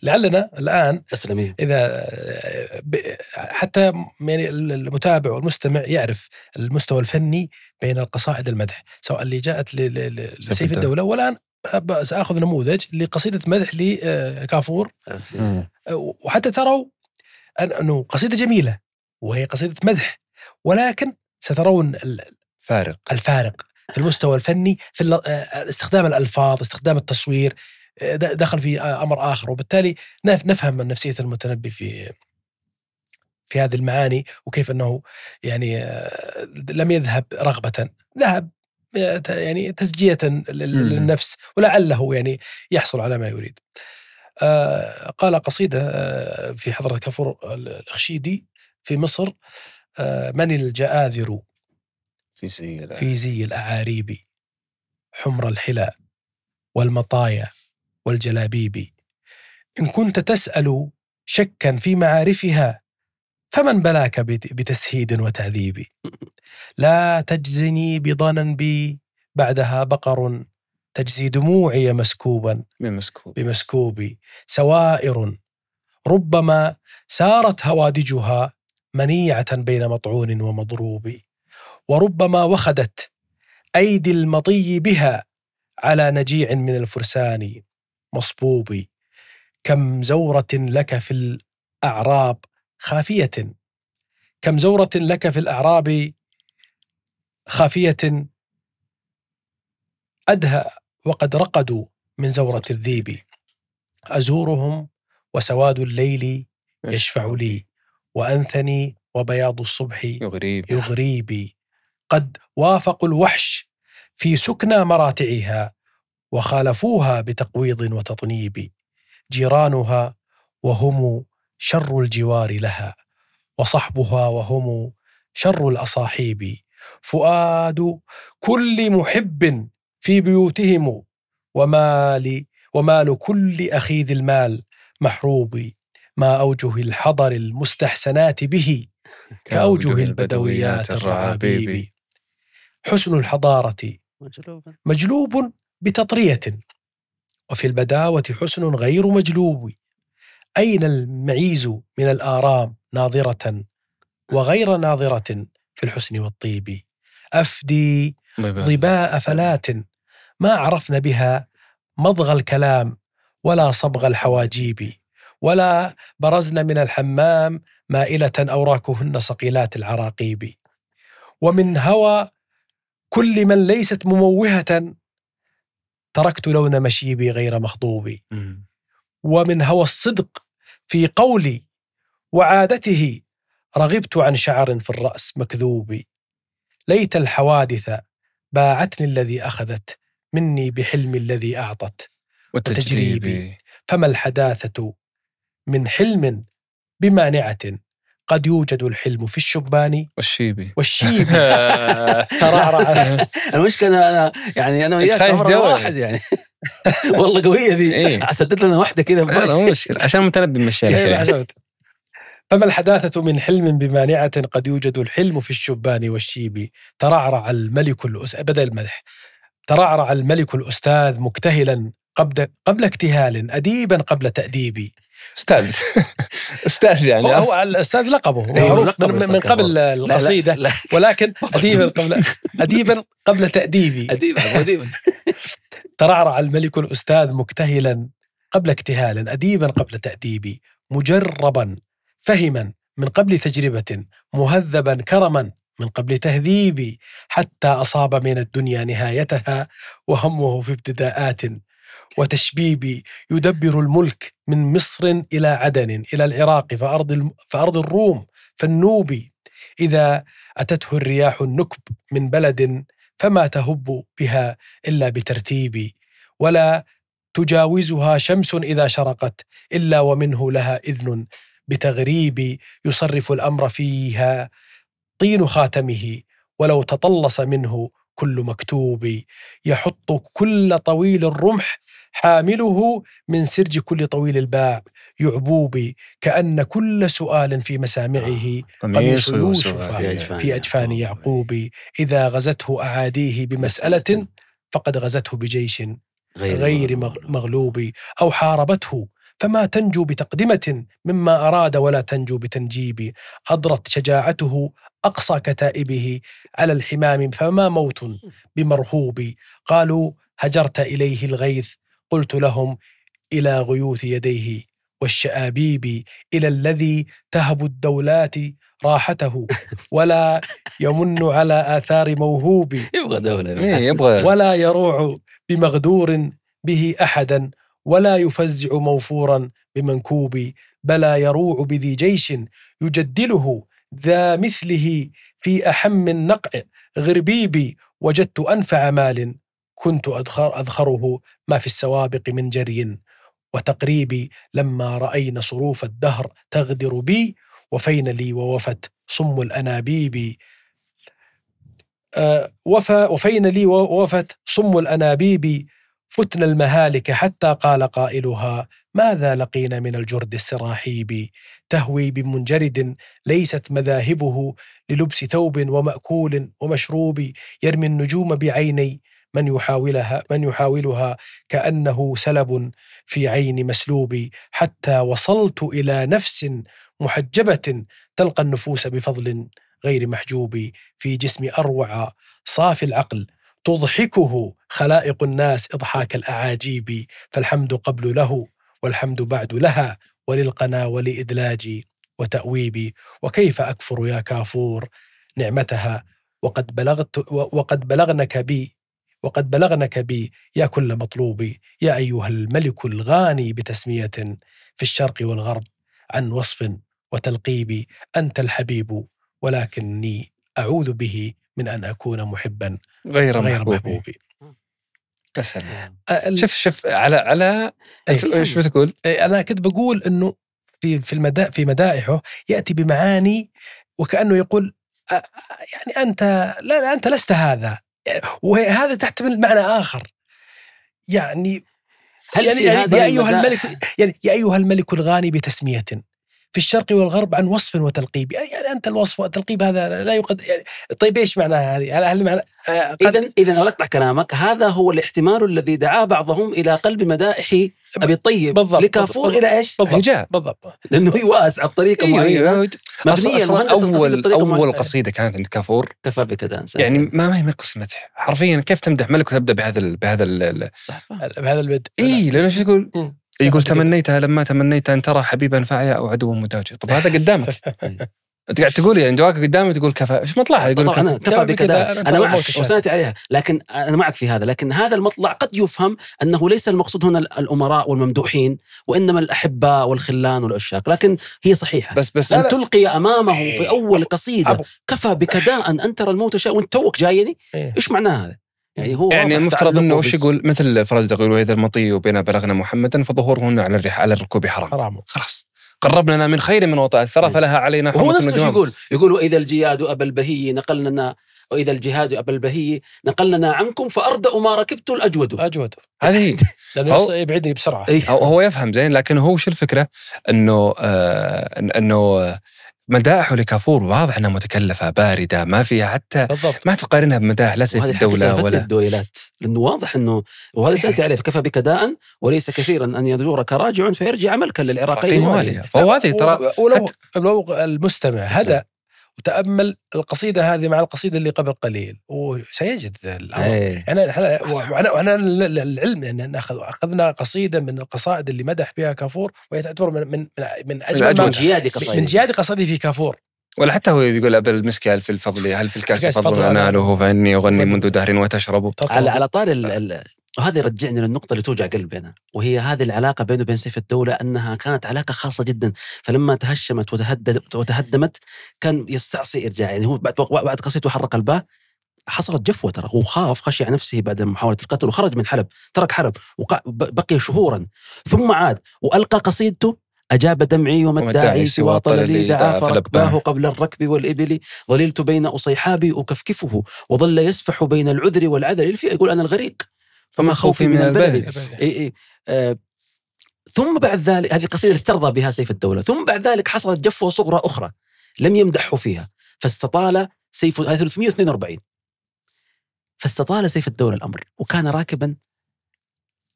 لعلنا الان اسلمي اذا حتى يعني المتابع والمستمع يعرف المستوى الفني بين القصائد المدح سواء اللي جاءت لسيف الدوله والان ساخذ نموذج لقصيده مدح لكافور وحتى تروا انه قصيده جميله وهي قصيده مدح ولكن سترون الفارق الفارق في المستوى الفني في آه، آه، استخدام الالفاظ استخدام التصوير آه، دخل في امر اخر وبالتالي نفهم من نفسيه المتنبي في في هذه المعاني وكيف انه يعني لم يذهب رغبه ذهب يعني تسجية للنفس ولعله يعني يحصل على ما يريد آه، قال قصيدة آه، في حضرة كفور آه، الخشيدي في مصر من الجآذر في زي في زي الأعاريب حمر الحلى والمطايا والجلابيب إن كنت تسأل شكا في معارفها فمن بلاك بتسهيد وتعذيب لا تجزني بضنا بي بعدها بقر تجزي دموعي مسكوبا بمسكوب. بمسكوبي سوائر ربما سارت هوادجها منيعة بين مطعون ومضروب وربما وخدت أيدي المطي بها على نجيع من الفرسان مصبوب كم زورة لك في الأعراب خافية كم زورة لك في الأعراب خافية أدهى وقد رقدوا من زورة الذيب أزورهم وسواد الليل إيه. يشفع لي وأنثني وبياض الصبح يغريبي, يغريبي قد وافقوا الوحش في سكنى مراتعها وخالفوها بتقويض وتطنيب جيرانها وهم شر الجوار لها وصحبها وهم شر الأصاحيب فؤاد كل محب في بيوتهم ومال ومال كل أخي ذي المال محروب ما أوجه الحضر المستحسنات به كأوجه البدويات الرعابيب حسن الحضارة مجلوب بتطرية وفي البداوة حسن غير مجلوب أين المعيز من الآرام ناظرة وغير ناظرة في الحسن والطيب أفدي طيب، ضباء فلات ما عرفنا بها مضغ الكلام ولا صبغ الحواجيب ولا برزن من الحمام مائلة أوراكهن صقيلات العراقيب ومن هوى كل من ليست مموهة تركت لون مشيبي غير مخضوب ومن هوى الصدق في قولي وعادته رغبت عن شعر في الرأس مكذوبي ليت الحوادث باعتني الذي أخذت مني بحلمي الذي أعطت وتجريبي, وتجريبي فما الحداثة من حلم بمانعة قد يوجد الحلم في الشبان والشيبي والشيبي ترعرع المشكله انا يعني انا وياك واحد يعني والله قويه ذي إيه؟ سددت لنا واحده كده مو مشكله عشان متنبي من إيه، المشاكل فما الحداثة من حلم بمانعة قد يوجد الحلم في الشبان والشيب ترعرع الملك الأس... بدأ المدح ترعرع الملك الأستاذ مكتهلا قبل قبل اكتهال أديبا قبل تأديبي استاذ استاذ يعني هو الاستاذ لقبه أيوه، معروف من, من قبل القصيده لا لا لا ولكن اديبا قبل اديبا قبل تاديبي اديبا اديبا ترعرع الملك الاستاذ مكتهلا قبل اكتهالا اديبا قبل تاديبي مجربا فهما من قبل تجربة مهذبا كرما من قبل تهذيب حتى أصاب من الدنيا نهايتها وهمه في ابتداءات وتشبيب يدبر الملك من مصر إلى عدن إلى العراق فأرض, فأرض الروم فالنوب إذا أتته الرياح النكب من بلد فما تهب بها إلا بترتيب ولا تجاوزها شمس إذا شرقت إلا ومنه لها إذن بتغريب يصرف الامر فيها طين خاتمه ولو تطلص منه كل مكتوب يحط كل طويل الرمح حامله من سرج كل طويل الباع يعبوب كأن كل سؤال في مسامعه آه، قميص يوسف في أجفان يعقوب إذا غزته أعاديه بمسألة فقد غزته بجيش غير مغلوب أو حاربته فما تنجو بتقدمة مما أراد ولا تنجو بتنجيب أضرت شجاعته أقصى كتائبه على الحمام فما موت بمرهوب قالوا هجرت إليه الغيث قلت لهم إلى غيوث يديه والشآبيب إلى الذي تهب الدولات راحته ولا يمن على آثار موهوب يبغى دولة إيه، يبغى ولا يروع بمغدور به أحدا ولا يفزع موفورا بمنكوب بلى يروع بذي جيش يجدله ذا مثله في أحم النقع غربيبي وجدت أنفع مال كنت أدخر أذخره ما في السوابق من جري وتقريبي لما رأينا صروف الدهر تغدر بي وفين لي ووفت صم الأنابيب آه، وفى وفين لي ووفت صم الأنابيب فتنا المهالك حتى قال قائلها ماذا لقينا من الجرد السراحيب تهوي بمنجرد ليست مذاهبه للبس ثوب ومأكول ومشروب يرمي النجوم بعيني من يحاولها من يحاولها كأنه سلب في عين مسلوب حتى وصلت إلى نفس محجبة تلقى النفوس بفضل غير محجوب في جسم أروع صافي العقل تضحكه خلائق الناس إضحاك الأعاجيب فالحمد قبل له والحمد بعد لها وللقنا ولإدلاجي وتأويبي وكيف أكفر يا كافور نعمتها وقد بلغت وقد بلغنك بي وقد بلغنك بي يا كل مطلوبي يا أيها الملك الغاني بتسمية في الشرق والغرب عن وصف وتلقيبي أنت الحبيب ولكني أعوذ به من أن أكون محبا غير, غير محبوب محبوبي. يا سلام آه، شوف شوف على على إيه. ايش بتقول؟ إيه، انا كنت بقول انه في في المدا في مدائحه ياتي بمعاني وكانه يقول يعني انت لا انت لست هذا وهذا تحتمل معنى اخر يعني هل يعني, يعني يا ايها الملك يعني يا ايها الملك الغاني بتسميه في الشرق والغرب عن وصف وتلقيب يعني, يعني أنت الوصف والتلقيب هذا لا يقد يعني طيب إيش معناها هذه هل معنى إذا آه، إذا أقطع كلامك هذا هو الاحتمال الذي دعاه بعضهم إلى قلب مدائح ابي الطيب بالضبط لكافور بالضبط الى ايش؟ بالضبط بالضبط لانه هي واسعه أيوة، أيوة. بطريقه معينه أيوة. مبنيه أصلاً اول اول معينة. قصيده كانت عند كافور كفى بك دانس يعني ما ما هي قصه مدح حرفيا كيف تمدح ملك وتبدا بهذا الـ بهذا الـ بهذا البدء اي لانه شو تقول؟ يقول تمنيتها لما تمنيت ان ترى حبيبا فاعيا او عدوا مداجيا طب هذا قدامك انت قاعد تقول يعني جواك قدامي تقول كفى ايش مطلعها يقول طبعا كفى بكذا انا معك وسنتي عليها لكن انا معك في هذا لكن هذا المطلع قد يفهم انه ليس المقصود هنا الامراء والممدوحين وانما الاحباء والخلان والعشاق لكن هي صحيحه بس بس ان تلقي امامه في إيه. اول قصيده كفى بكداء ان ترى الموت شيء وانت توك جايني إيه. ايش معناها هذا يعني هو يعني المفترض انه وش يقول مثل فرزدق يقول واذا المطي بنا بلغنا محمدا فظهورهن على الريح على الركوب حرام حرام خلاص قربنا من خير من وطأ الثرى إيه. فلها علينا حرمة هو نفسه يقول يقول وإذا الجياد أبا البهي نقلنا وإذا الجهاد أبا البهي نقلنا عنكم فأردأ ما ركبت الأجود أجود هذه لأنه يبعدني بسرعة إيه. هو يفهم زين لكن هو شو الفكرة أنه آه أنه آه مدائحه لكافور واضح انها متكلفه بارده ما فيها حتى بالضبط. ما تقارنها بمدائح لا سيف الدوله ولا الدويلات لانه واضح انه وهذا سالت عليه فكفى بك داء وليس كثيرا ان يدورك راجع فيرجع ملكا للعراقيين واليه ترى ولو ولو لو المستمع هدا وتامل القصيده هذه مع القصيده اللي قبل قليل وسيجد الامر أيه. انا احنا انا العلم ان ناخذ اخذنا قصيده من القصائد اللي مدح بها كافور وهي تعتبر من من من اجمل من, أجمل من جياد قصائدي من جياد قصيدي في كافور ولا حتى هو يقول أبا المسك هل في الفضل هل في الكاس فضل أناله فإني أغني منذ دهر وتشرب على على طار وهذا يرجعني للنقطة اللي توجع قلبي أنا وهي هذه العلاقة بينه وبين سيف الدولة أنها كانت علاقة خاصة جدا فلما تهشمت وتهدمت, وتهدمت كان يستعصي إرجاع يعني هو بعد بعد قصيته حرق الباه حصلت جفوة ترى وخاف خشي على نفسه بعد محاولة القتل وخرج من حلب ترك حلب وبقي شهورا ثم عاد وألقى قصيدته أجاب دمعي وما الداعي سوى طللي دعا فركباه قبل الركب والإبل ظللت بين أصيحابي أكفكفه وظل يسفح بين العذر والعذر يقول أنا الغريق فما خوفي من البلد إيه إيه ثم بعد ذلك هذه القصيدة استرضى بها سيف الدولة ثم بعد ذلك حصلت جفوة صغرى أخرى لم يمدحه فيها فاستطال سيف 342 فاستطال سيف الدولة الأمر وكان راكبا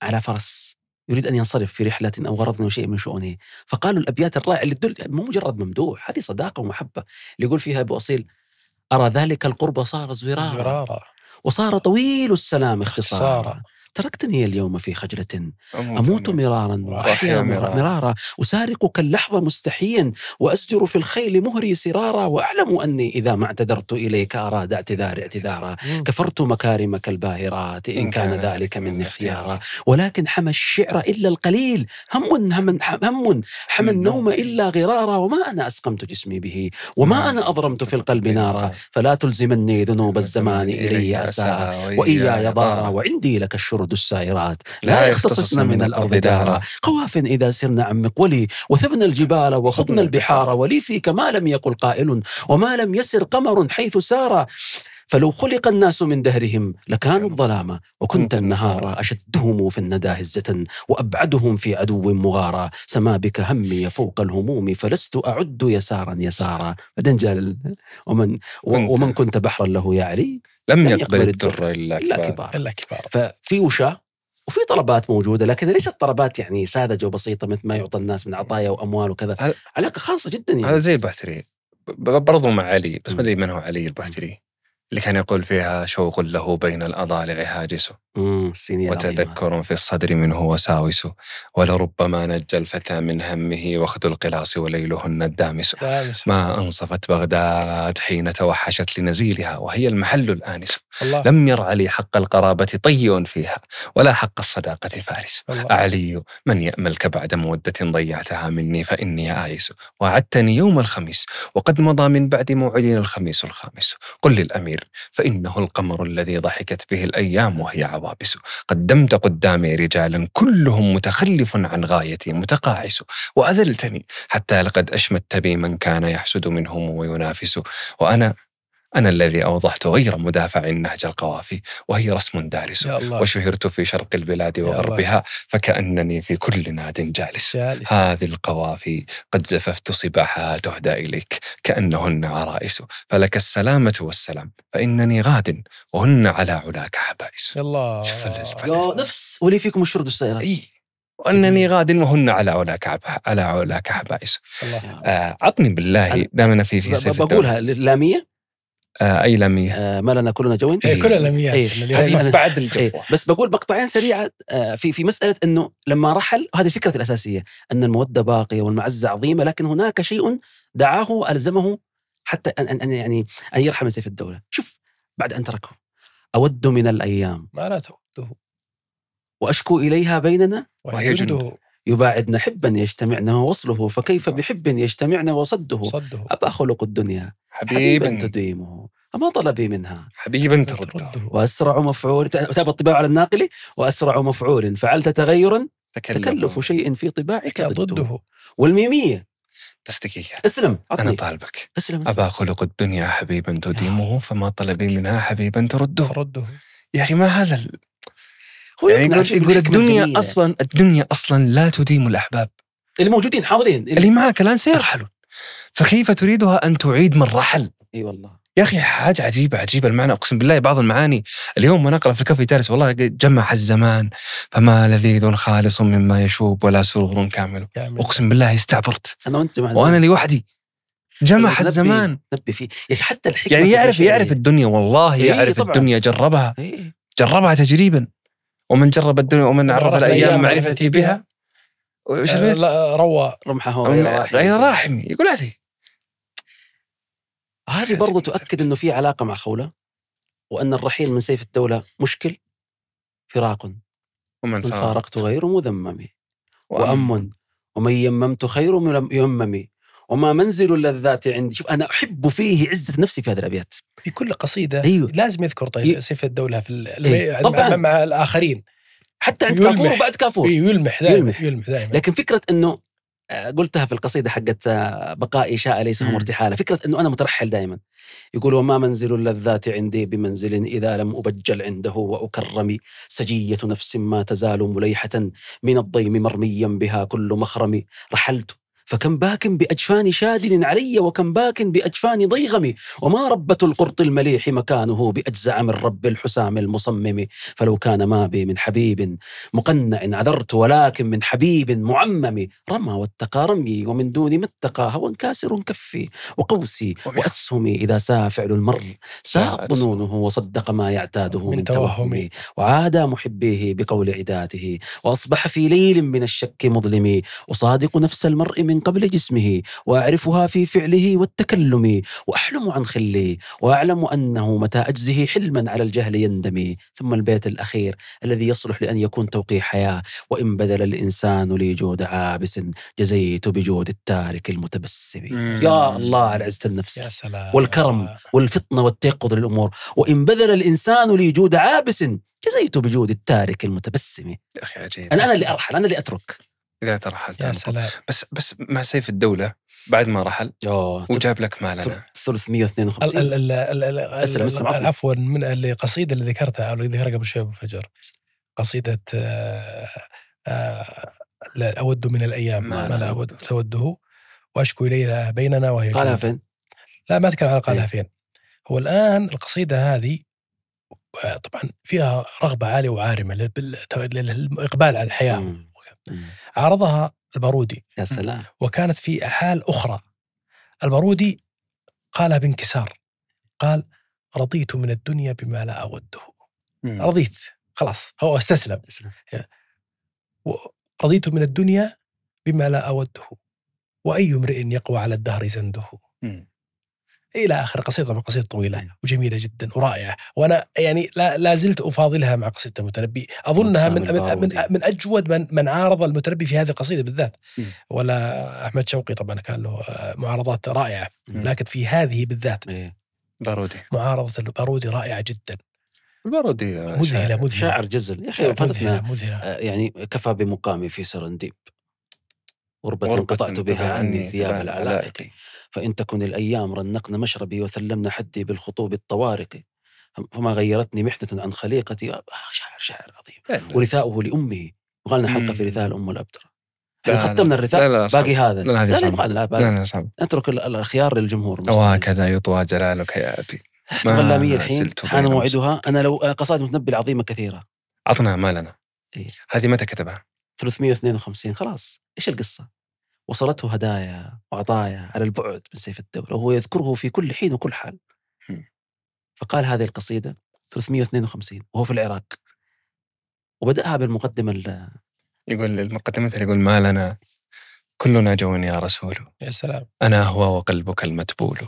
على فرس يريد أن ينصرف في رحلة أو غرض أو شيء من شؤونه فقالوا الأبيات الرائعة اللي تدل مو مجرد ممدوح هذه صداقة ومحبة اللي يقول فيها أبو أصيل أرى ذلك القرب صار زرارا, زرارا. وصار طويل السلام اختصارا تركتني اليوم في خجلة أموت مرارا وأحيا مرارا أسارق كاللحظة مستحيا وأسجر في الخيل مهري سرارا وأعلم أني إذا ما اعتذرت إليك أراد اعتذاري اعتذارا كفرت مكارمك الباهرات إن كان ذلك مني اختيارا ولكن حمى الشعر إلا القليل هم هم هم حمى النوم إلا غرارا وما أنا أسقمت جسمي به وما نعم. أنا أضرمت في القلب نارا فلا تلزمني ذنوب الزمان إلي أساء وإياي ضارا آه. وعندي لك الشر الأرض السائرات لا, لا يختصصن من الأرض دارا قواف إذا سرن أعمق ولي وثبن الجبال وخضن البحار ولي فيك ما لم يقل قائل وما لم يسر قمر حيث سار فلو خلق الناس من دهرهم لكانوا الظلامة وكنت النهار أشدهم في الندى هزة وأبعدهم في عدو مغارا سما بك همي فوق الهموم فلست أعد يسارا يسارا بعدين جاء ومن ومن كنت بحرا له يا علي لم يقبل الدر إلا كبار إلا كبار ففي وشاه وفي طلبات موجوده لكن ليست طلبات يعني ساذجه وبسيطه مثل ما يعطى الناس من عطايا واموال وكذا علاقه خاصه جدا يعني. هذا زي البحتري برضو مع علي بس ما ادري من هو علي البحتري اللي كان يقول فيها شوق له بين الأضالع هاجس وتذكر في الصدر منه وساوس ولربما نجى الفتى من همه وخذ القلاص وليلهن الدامس ما أنصفت بغداد حين توحشت لنزيلها وهي المحل الآنس الله. لم ير لي حق القرابة طي فيها ولا حق الصداقة فارس الله. أعلي من يأملك بعد مودة ضيعتها مني فإني آيس وعدتني يوم الخميس وقد مضى من بعد موعدنا الخميس الخامس قل للأمير الخير فإنه القمر الذي ضحكت به الأيام وهي عوابس قدمت قدامي رجالا كلهم متخلف عن غايتي متقاعس وأذلتني حتى لقد أشمت بي من كان يحسد منهم وينافس وأنا أنا الذي أوضحت غير مدافع النهج القوافي وهي رسم دارس وشهرت في شرق البلاد وغربها فكأنني في كل ناد جالس, جالس. هذه القوافي قد زففت صباحها تهدى إليك كأنهن عرائس فلك السلامة والسلام فإنني غاد وهن على علاك حبائس الله نفس ولي فيكم الشرد السائرات إيه وانني غاد وهن على علاك على علاك حبائس الله آه عطني بالله دامنا في في سيف بقولها اللاميه آه، اي لميه آه، ما لنا كلنا جوين إيه كلنا إيه، لميات إيه. بعد إيه، الجفوه إيه. بس بقول مقطعين سريعه آه، في في مساله انه لما رحل هذه الفكره الاساسيه ان الموده باقيه والمعزه عظيمه لكن هناك شيء دعاه والزمه حتى ان, أن يعني ان يرحم سيف الدوله شوف بعد ان تركه اود من الايام ما لا توده واشكو اليها بيننا ويجده يباعدنا حبا يجتمعنا ووصله فكيف بحب يجتمعنا وصده, وصده. أبا خلق الدنيا حبيبا, حبيبا تديمه ما طلبي منها حبيبا ترده وأسرع مفعول تاب الطباع على الناقل وأسرع مفعول فعلت تغيرا تكلف, تكلف شيء في طباعك ضده, ضده. والميمية بس دقيقة اسلم عطني. أنا طالبك اسلم, اسلم. أبا خلق الدنيا حبيبا تديمه آه. فما طلبي منها حبيبا ترده ترده يا أخي ما هذا ال... يعني يقول الدنيا جميلة. أصلا الدنيا أصلا لا تديم الأحباب اللي موجودين حاضرين اللي معك الآن سيرحلون فكيف تريدها أن تعيد من رحل؟ اي والله يا اخي حاجه عجيبه عجيبه المعنى اقسم بالله بعض المعاني اليوم وانا اقرا في الكافي جالس والله جمع الزمان فما لذيذ خالص مما يشوب ولا سرور كامل اقسم بالله استعبرت انا وانت جمع وانا لوحدي جمع الزمان نبي فيه حتى الحكمه يعني يعرف يعرف إيه؟ الدنيا والله إيه، يعرف طبعًا. الدنيا جربها إيه. جربها تجريبا ومن جرب الدنيا ومن عرف الايام معرفتي بها آه، لا روى رمحه غير راحمي يقول هذه هذه برضو تؤكد انه في علاقه مع خوله وان الرحيل من سيف الدوله مشكل فراق ومن فارقت غير مذمم وام ومن يممت خير من يممي وما منزل اللذات عندي شوف انا احب فيه عزه نفسي في هذه الابيات في كل قصيده أيوه. لازم يذكر طيب سيف الدوله في أيوه. طبعا مع الاخرين حتى عند كافور وبعد كافور إيه، يلمح دائما يلمح, يلمح دائما لكن فكره انه قلتها في القصيده حقت آه، بقائي شاء ليس هم ارتحاله فكره انه انا مترحل دائما يقول وما منزل اللذات عندي بمنزل اذا لم ابجل عنده واكرم سجيه نفس ما تزال مليحه من الضيم مرميا بها كل مخرم رحلت فكم باك بأجفان شادل علي وكم باك بأجفان ضيغم وما ربة القرط المليح مكانه بأجزع من رب الحسام المصمم فلو كان ما بي من حبيب مقنع عذرت ولكن من حبيب معمم رمى واتقى رمي ومن دون ما اتقى هوى كاسر كفي وقوسي وأسهمي إذا ساء فعل المر ساء ظنونه وصدق ما يعتاده من, من توهمي وعادى محبيه بقول عداته وأصبح في ليل من الشك مظلمي أصادق نفس المرء من من قبل جسمه وأعرفها في فعله والتكلم وأحلم عن خلي وأعلم أنه متى أجزه حلما على الجهل يندمي ثم البيت الأخير الذي يصلح لأن يكون توقيع حياة وإن بذل الإنسان لي جود عابس جزيت بجود التارك المتبسم يا الله على عزة النفس يا سلام. والكرم والفطنة والتيقظ للأمور وإن بذل الإنسان لي جود عابس جزيت بجود التارك المتبسم يا أخي عجيب أنا, أنا اللي أرحل أنا اللي أترك اذا ترحلت يا سلام بس بس مع سيف الدوله بعد ما رحل وجاب لك مالنا ثلث 352 اسلم اسلم عفوا من القصيده اللي ذكرتها اللي ذكرها قبل شوي ابو فجر قصيده آه، آه، لا اود من الايام ما, ما لا اود توده واشكو اليها بيننا وهي قالها فين؟ لا ما تكلم على قالها إيه. فين هو الان القصيده هذه آه، طبعا فيها رغبه عاليه وعارمه للاقبال على الحياه مم. عرضها البارودي يا سلام وكانت في حال أخرى البارودي قالها بانكسار قال رضيت من الدنيا بما لا أوده مم. رضيت خلاص هو استسلم رضيت من الدنيا بما لا أوده وأي امرئ يقوى على الدهر زنده مم. الى اخره قصيده طبعا قصيده طويله أيوة. وجميله جدا ورائعه وانا يعني لا, زلت افاضلها مع قصيده المتنبي اظنها من من, من, من اجود من من عارض المتنبي في هذه القصيده بالذات ولا احمد شوقي طبعا كان له معارضات رائعه لكن في هذه بالذات إيه. بارودي معارضه البارودي رائعه جدا البارودي مذهله مذهله شاعر جزل يا اخي مذهله مذهله آه، يعني كفى بمقامي في سرنديب غربة قطعت بها عني ثياب العلائق فإن تكن الأيام رنقن مشربي وثلمن حدي بالخطوب الطوارق فما غيرتني محنة عن خليقتي آه شاعر شاعر عظيم ورثاؤه لأمه وقالنا حلقة في رثاء الأم والأبتر يعني ختمنا الرثاء لا لا باقي هذا لا لا صعب. لا, باقي. لا, لا صعب. اترك الخيار للجمهور وهكذا يطوى جلالك يا ابي تغلى الحين حان موعدها انا لو قصائد متنبي العظيمه كثيره عطنا ما لنا إيه؟ هذه متى كتبها؟ 352 خلاص ايش القصه؟ وصلته هدايا وعطايا على البعد من سيف الدولة وهو يذكره في كل حين وكل حال فقال هذه القصيدة 352 وهو في العراق وبدأها بالمقدمة يقول المقدمة يقول ما لنا كلنا جو يا رسول يا سلام أنا هو وقلبك المتبول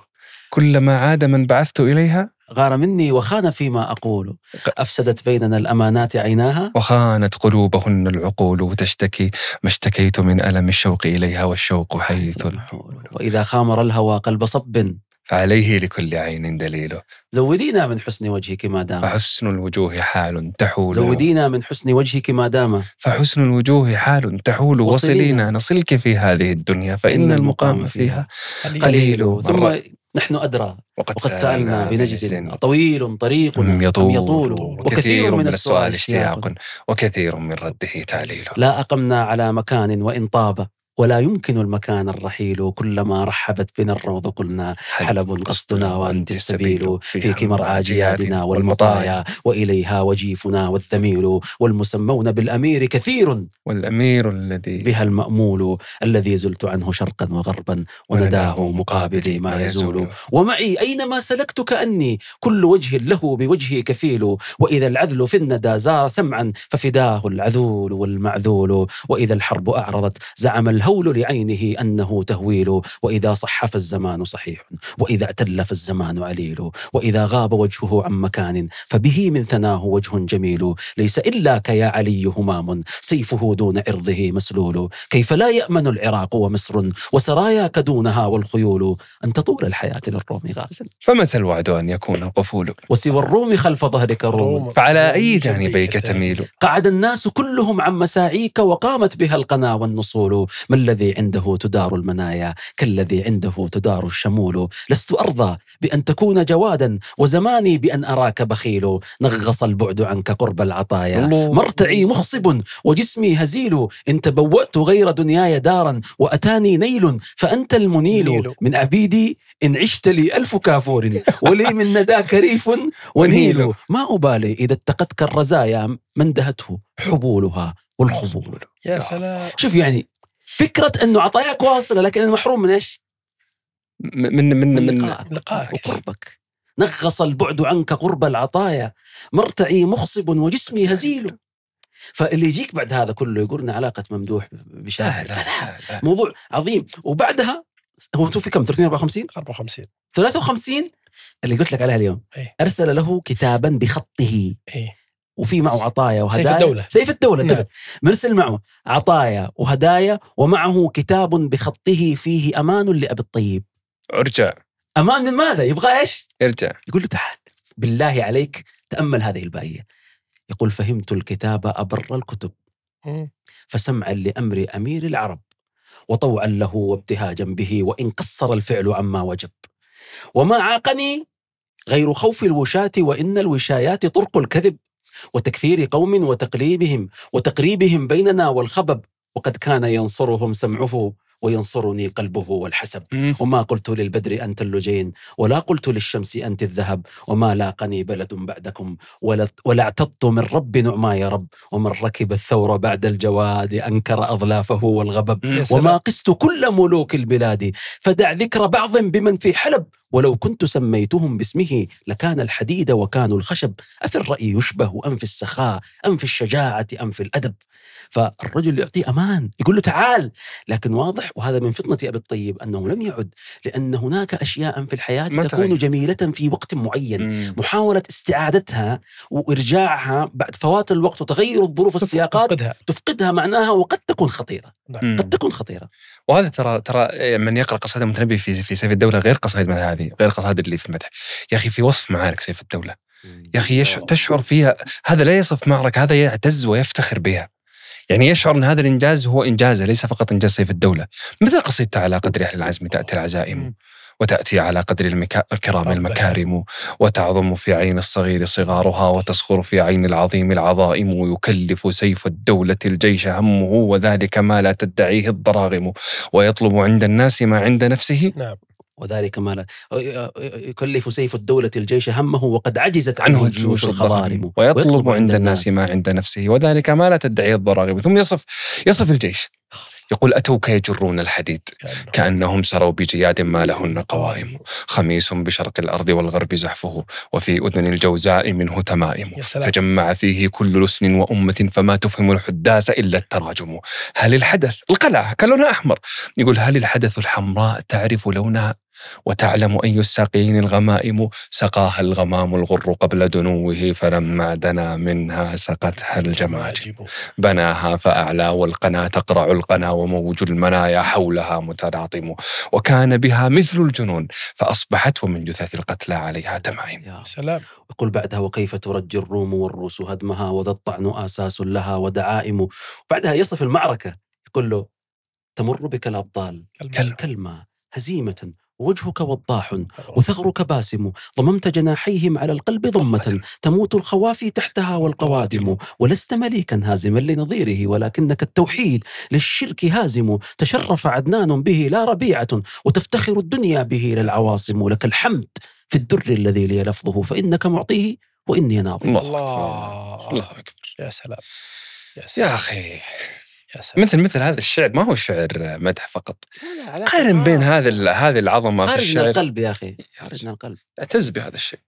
كلما عاد من بعثت إليها غار مني وخان فيما أقول أفسدت بيننا الأمانات عيناها وخانت قلوبهن العقول وتشتكي ما اشتكيت من ألم الشوق إليها والشوق حيث وإذا خامر الهوى قلب صب فعليه لكل عين دليله زودينا من حسن وجهك ما دام فحسن الوجوه حال تحول زودينا من حسن وجهك ما دام فحسن الوجوه حال تحول وصلينا, وصلينا نصلك في هذه الدنيا فإن, المقام فيها قليل, قليل ثم نحن أدرى وقد, وقد سألنا بنجد طويل طريق يطول, يطول وكثير من السؤال اشتياق وكثير من رده تعليل لا أقمنا على مكان وإن طاب ولا يمكن المكان الرحيل كلما رحبت بنا الروض قلنا حلب قصدنا وأنت السبيل فيك مرعى جيادنا والمطايا وإليها وجيفنا والذميل والمسمون بالأمير كثير والأمير الذي بها المأمول الذي زلت عنه شرقا وغربا ونداه مقابلي ما يزول ومعي أينما سلكت كأني كل وجه له بوجهي كفيل وإذا العذل في الندى زار سمعا ففداه العذول والمعذول وإذا الحرب أعرضت زعم الهوى الهول لعينه أنه تهويل وإذا صح فالزمان صحيح وإذا اعتل فالزمان عليل وإذا غاب وجهه عن مكان فبه من ثناه وجه جميل ليس إلا كيا علي همام سيفه دون عرضه مسلول كيف لا يأمن العراق ومصر وسراياك دونها والخيول أن تطول الحياة للروم غازل فمتى الوعد أن يكون القفول وسوى الروم خلف ظهرك الروم فعلى أي جانبيك تميل قعد الناس كلهم عن مساعيك وقامت بها القنا والنصول من والذي عنده تدار المنايا كالذي عنده تدار الشمول لست أرضى بأن تكون جوادا وزماني بأن أراك بخيل نغص البعد عنك قرب العطايا مرتعي مخصب وجسمي هزيل إن تبوأت غير دنياي دارا وأتاني نيل فأنت المنيل من عبيدي إن عشت لي ألف كافور ولي من نداك ريف ونيل ما أبالي إذا اتقتك الرزايا من دهته حبولها والخبول يا سلام شوف يعني فكره انه عطاياك واصله لكن انا محروم من ايش؟ من من من لقائك, لقائك. وقربك نغص البعد عنك قرب العطايا مرتعي مخصب وجسمي هزيل فاللي يجيك بعد هذا كله يقولنا علاقة ممدوح بشاعر لا, لا, لا, لا موضوع عظيم وبعدها هو توفي كم 354 54 53 اللي قلت لك عليها اليوم ايه؟ أرسل له كتابا بخطه ايه؟ وفي معه عطايا وهدايا سيف الدولة سيف الدولة نعم. مرسل معه عطايا وهدايا ومعه كتاب بخطه فيه أمان لأبي الطيب ارجع أمان من ماذا؟ يبغى إيش؟ ارجع يقول له تعال بالله عليك تأمل هذه البائية يقول فهمت الكتاب أبر الكتب فسمعا لأمر أمير العرب وطوعا له وابتهاجا به وإن قصر الفعل عما وجب وما عاقني غير خوف الوشاة وإن الوشايات طرق الكذب وتكثير قوم وتقليبهم وتقريبهم بيننا والخبب وقد كان ينصرهم سمعه وينصرني قلبه والحسب وما قلت للبدر أنت اللجين ولا قلت للشمس أنت الذهب وما لاقني بلد بعدكم ولا, ولا اعتضت من رب نعما يا رب ومن ركب الثور بعد الجواد أنكر أظلافه والغبب وما قست كل ملوك البلاد فدع ذكر بعض بمن في حلب ولو كنت سميتهم باسمه لكان الحديد وكانوا الخشب أفي الرأي يشبه أم في السخاء أم في الشجاعة أم في الأدب فالرجل يعطيه أمان يقول له تعال لكن واضح وهذا من فطنة أبي الطيب أنه لم يعد لأن هناك أشياء في الحياة تكون جميلة في وقت معين مم. محاولة استعادتها وإرجاعها بعد فوات الوقت وتغير الظروف والسياقات تفقدها. تفقدها معناها وقد تكون خطيرة مم. نعم. قد تكون خطيرة وهذا ترى ترى من يقرأ قصائد المتنبي في في سيف الدولة غير قصائد مثل هذه غير قصائد اللي في المدح يا أخي في وصف معارك سيف الدولة يا اخي تشعر فيها هذا لا يصف معركه هذا يعتز ويفتخر بها يعني يشعر ان هذا الانجاز هو انجازه ليس فقط انجاز سيف الدوله مثل قصيدته على قدر اهل العزم تاتي العزائم وتأتي على قدر المكا... الكرام المكارم وتعظم في عين الصغير صغارها وتصغر في عين العظيم العظائم يكلف سيف الدولة الجيش همه وذلك ما لا تدعيه الضراغم ويطلب عند الناس ما عند نفسه نعم. وذلك ما يكلف سيف الدولة الجيش همه وقد عجزت عنه الجيوش الخضارم ويطلب عند الناس ما عند نفسه وذلك ما لا تدعي الضراغب ثم يصف يصف الجيش يقول أتوك يجرون الحديد كأنهم سروا بجياد ما لهن قوائم خميس بشرق الأرض والغرب زحفه وفي أذن الجوزاء منه تمائم تجمع فيه كل لسن وأمة فما تفهم الحداث إلا التراجم هل الحدث القلعة كلونها أحمر يقول هل الحدث الحمراء تعرف لونها وتعلم أي الساقين الغمائم سقاها الغمام الغر قبل دنوه فلما دنا منها سقتها الجماجم بناها فأعلى والقنا تقرع القنا وموج المنايا حولها متلاطم وكان بها مثل الجنون فأصبحت ومن جثث القتلى عليها تمائم يا سلام يقول بعدها وكيف ترجي الروم والروس هدمها وذا الطعن آساس لها ودعائم بعدها يصف المعركة يقول له تمر بك الأبطال كلمة. هزيمة وجهك وضاح وثغرك باسم ضممت جناحيهم على القلب ضمة تموت الخوافي تحتها والقوادم ولست مليكا هازما لنظيره ولكنك التوحيد للشرك هازم تشرف عدنان به لا ربيعة وتفتخر الدنيا به لا العواصم لك الحمد في الدر الذي لي لفظه فإنك معطيه وإني ناظر الله الله أكبر يا سلام يا, سلام. يا أخي مثل مثل هذا الشعر ما هو شعر مدح فقط قارن بين هذا هذه العظمه في الشعر القلب يا اخي القلب اعتز بهذا الشيء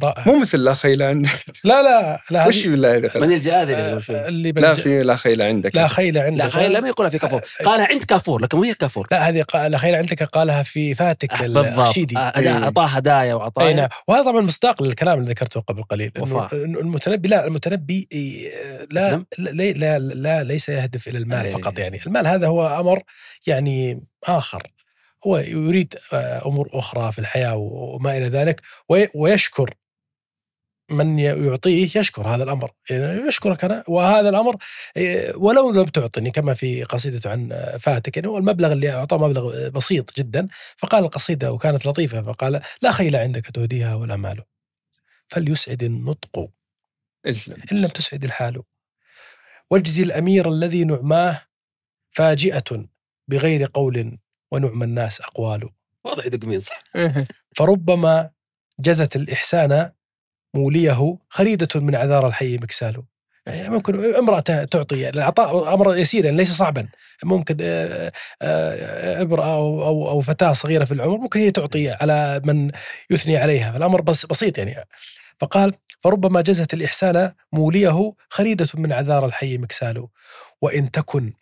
رائع مو مثل لا خيل عندك لا لا لا وش بالله هذا من الجاذب آه، اللي لا في لا خيل عندك لا خيل عندك لا خيل لم يقولها في كافور آه، آه، قالها عند كافور لكن وهي كافور لا هذه لا خيل عندك قالها في فاتك الرشيدي اعطاه إيه. هدايا واعطاه اي نعم وهذا طبعا مصداق للكلام اللي ذكرته قبل قليل انه المتنبي لا المتنبي إيه، لا لا, لا لا ليس يهدف الى المال فقط يعني المال هذا هو امر يعني اخر هو يريد امور اخرى في الحياه وما الى ذلك ويشكر من يعطيه يشكر هذا الامر يعني يشكرك انا وهذا الامر إيه، ولو لم تعطني كما في قصيدته عن فاتك يعني هو المبلغ اللي اعطاه مبلغ بسيط جدا فقال القصيده وكانت لطيفه فقال لا خيل عندك تهديها ولا مال فليسعد النطق ان لم تسعد الحال واجزي الامير الذي نعماه فاجئه بغير قول ونعم الناس اقوال واضح يدق مين صح فربما جزت الاحسان موليه خريدة من عذار الحي مكسال يعني ممكن امرأة تعطي العطاء يعني أمر يسير يعني ليس صعبا ممكن آه، آه، امرأة أو, أو, أو فتاة صغيرة في العمر ممكن هي تعطي على من يثني عليها فالأمر بس بسيط يعني فقال فربما جزت الإحسان موليه خريدة من عذار الحي مكسال وإن تكن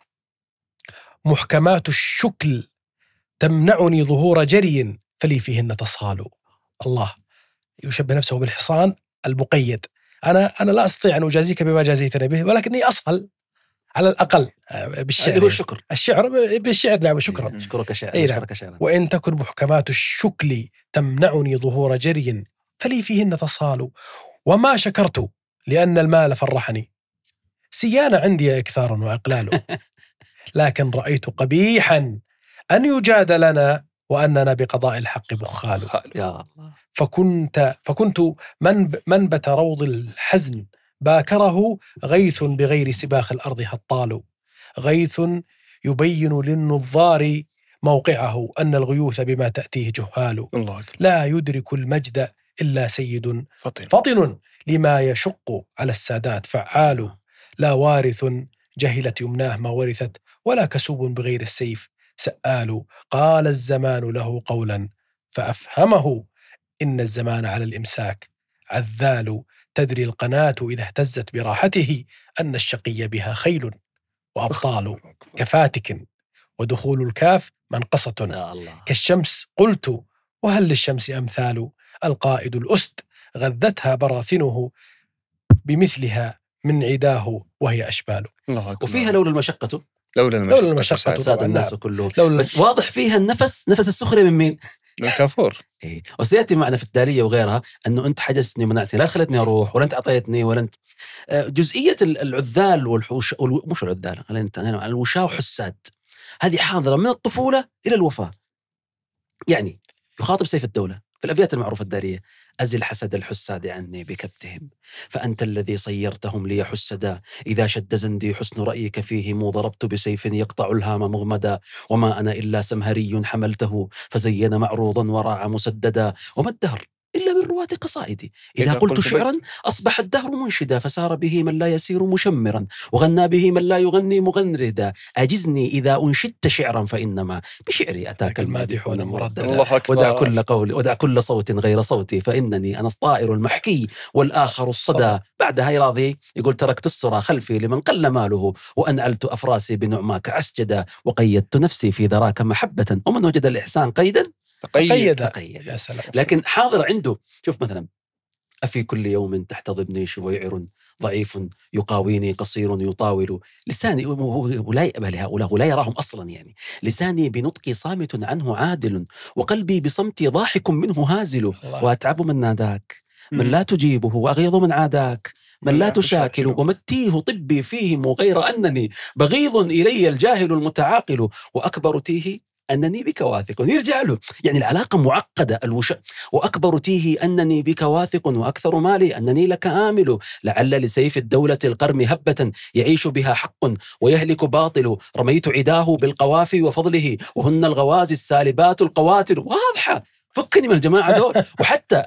محكمات الشكل تمنعني ظهور جري فلي فيهن تصال الله يشبه نفسه بالحصان المقيد أنا أنا لا أستطيع أن أجازيك بما جازيتني به ولكني أصل على الاقل آه، بالشعر اللي هو الشكر الشعر بالشعر نعم شكرا اشكرك شعرا اشكرك إيه، نعم. شعرا وان تكن محكمات الشكل تمنعني ظهور جري فلي فيهن تصال وما شكرت لان المال فرحني سيان عندي اكثار واقلال لكن رايت قبيحا ان يجادلنا واننا بقضاء الحق بخال يا الله فكنت فكنت منبت روض الحزن باكره غيث بغير سباخ الارض هطال غيث يبين للنظار موقعه ان الغيوث بما تاتيه جهال الله لا يدرك المجد الا سيد فطن, فطن لما يشق على السادات فعال لا وارث جهلت يمناه ما ورثت ولا كسوب بغير السيف سآل قال الزمان له قولا فأفهمه إن الزمان على الإمساك عذال تدري القناة إذا اهتزت براحته أن الشقي بها خيل وأبطال كفاتك ودخول الكاف منقصة كالشمس قلت وهل للشمس أمثال القائد الأسد غذتها براثنه بمثلها من عداه وهي أشبال وفيها لولا المشقة لولا المشقة لولا المشقة وساعد الناس نعم. كله لولا بس واضح فيها النفس نفس السخرية من مين؟ من كافور اي وسياتي معنا في التاليه وغيرها انه انت حجزتني ومنعتني لا خلتني اروح ولا انت اعطيتني ولا انت آه، جزئيه العذال والحوش والو... مش العذال خلينا نتكلم عن الوشاه وحساد هذه حاضره من الطفوله الى الوفاه يعني يخاطب سيف الدوله في الابيات المعروفه الداريه أزل حسد الحساد عني بكبتهم فأنت الذي صيرتهم لي حسدا إذا شد زندي حسن رأيك فيهم ضربت بسيف يقطع الهام مغمدا وما أنا إلا سمهري حملته فزين معروضا وراع مسددا وما الدهر إلا من رواة قصائدي إذا, إذا قلت, قلت شعرا أصبح الدهر منشدا فسار به من لا يسير مشمرا وغنى به من لا يغني مغنردا أجزني إذا أنشدت شعرا فإنما بشعري أتاك المادحون مردا الله أكبر ودع كل قول ودع كل صوت غير صوتي فإنني أنا الطائر المحكي والآخر الصدى بعدها يراضي يقول تركت السرى خلفي لمن قل ماله وأنعلت أفراسي بنعماك عسجدا وقيدت نفسي في ذراك محبة ومن وجد الإحسان قيدا تقيد تقيد, يا سلام لكن حاضر عنده شوف مثلا أفي كل يوم تحتضبني شويعر ضعيف يقاويني قصير يطاول لساني ولا يأبه لهؤلاء ولا يراهم أصلا يعني لساني بنطقي صامت عنه عادل وقلبي بصمتي ضاحك منه هازل وأتعب من ناداك من لا تجيبه وأغيظ من عاداك من لا تشاكل ومتيه طبي فيهم غير أنني بغيض إلي الجاهل المتعاقل وأكبر تيه انني بك واثق يرجع له يعني العلاقه معقده الوش... واكبر تيه انني بك واثق واكثر مالي انني لك امل لعل لسيف الدوله القرم هبه يعيش بها حق ويهلك باطل رميت عداه بالقوافي وفضله وهن الغوازي السالبات القواتل واضحه فكني من الجماعه دول وحتى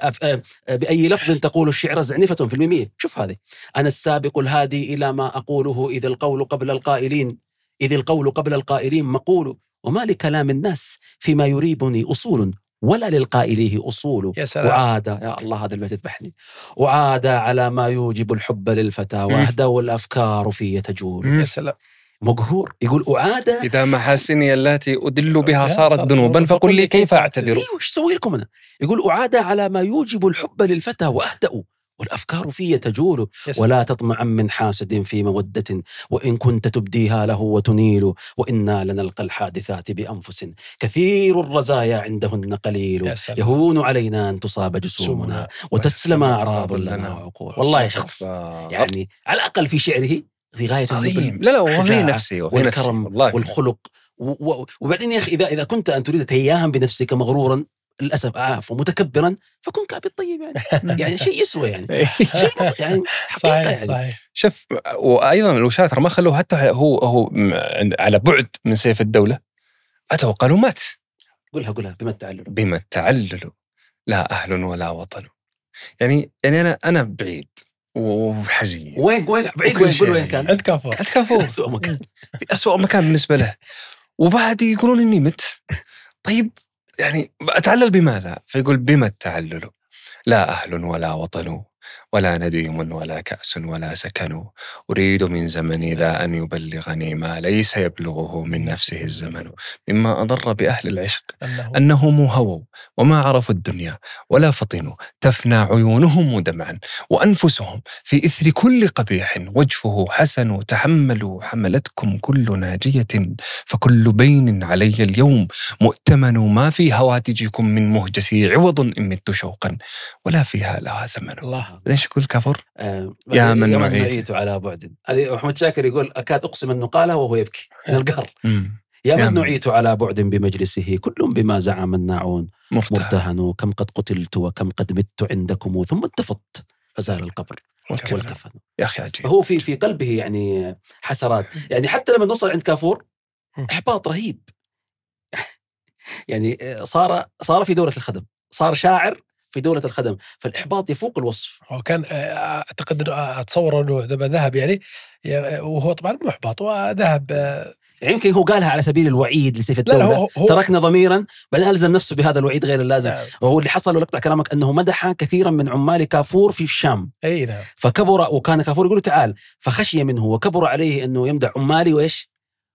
باي لفظ تقول الشعر زعنفه في الميميه شوف هذه انا السابق الهادي الى ما اقوله اذا القول قبل القائلين إذ القول قبل القائلين مقول وما لكلام الناس فيما يريبني أصول ولا للقائليه أصول يا سلام. وعاد يا الله هذا البيت يذبحني وعاد على ما يوجب الحب للفتى وأهدى والأفكار في تجول يا سلام مقهور يقول أعاد إذا محاسني التي أدل بها صارت ذنوبا فقل لي كيف أعتذر إيه وش سوي لكم أنا يقول أعاد على ما يوجب الحب للفتى وأهدأ والأفكار فيه تجول ولا تطمع من حاسد في مودة وإن كنت تبديها له وتنيل وإنا لنلقى الحادثات بأنفس كثير الرزايا عندهن قليل يهون علينا أن تصاب جسومنا وتسلم أعراض لنا وعقول والله يا شخص يعني على الأقل في شعره في غاية عظيم لا لا وفي نفسي وفي والكرم نفسي. والخلق وبعدين يا أخي إذا إذا كنت أن تريد تياها بنفسك مغرورا للاسف عفوا متكبرا فكن كعبي الطيب يعني يعني شيء يسوى يعني إيه. شيء يعني حقيقه صحيح يعني صحيح شوف وايضا الوشاه ترى ما خلوه حتى هو هو على بعد من سيف الدوله اتوا قالوا مات قولها قولها بما التعلل بما التعلل لا اهل ولا وطن يعني يعني انا انا بعيد وحزين وين وين بعيد وين كان عند كافور عند كافور اسوء مكان في اسوء مكان بالنسبه له وبعد يقولون اني مت طيب يعني أتعلل بماذا؟ فيقول بما التعلل؟ لا أهل ولا وطن ولا نديم ولا كأس ولا سكن أريد من زمني ذا أن يبلغني ما ليس يبلغه من نفسه الزمن مما أضر بأهل العشق أنهم هووا وما عرفوا الدنيا ولا فطنوا تفنى عيونهم دمعا وأنفسهم في إثر كل قبيح وجهه حسن تحملوا حملتكم كل ناجية فكل بين علي اليوم مؤتمن ما في هواتجكم من مهجسي عوض إن مت شوقا ولا فيها لها ثمن الله ايش يقول كفر؟ آه يا من نعيت على بعد هذه احمد شاكر يقول اكاد اقسم انه قالها وهو يبكي من القهر يا من نعيت على بعد بمجلسه كل بما زعم الناعون مرتهن كم قد قتلت وكم قد مت عندكم ثم اتفضت فزال القبر والكفن, والكفن. يا اخي عجيب هو في في قلبه يعني حسرات يعني حتى لما نوصل عند كافور احباط رهيب يعني صار صار في دوره الخدم صار شاعر في دوله الخدم فالاحباط يفوق الوصف هو كان آه، اعتقد آه، اتصور انه لما ذهب يعني وهو طبعا محبط وذهب آه، يمكن هو قالها على سبيل الوعيد لسيف الدولة هو هو تركنا ضميرا بل ألزم نفسه بهذا الوعيد غير اللازم نعم. وهو اللي حصل لقطع كلامك أنه مدح كثيرا من عمال كافور في الشام أي نعم فكبر وكان كافور يقول تعال فخشي منه وكبر عليه أنه يمدح عمالي وإيش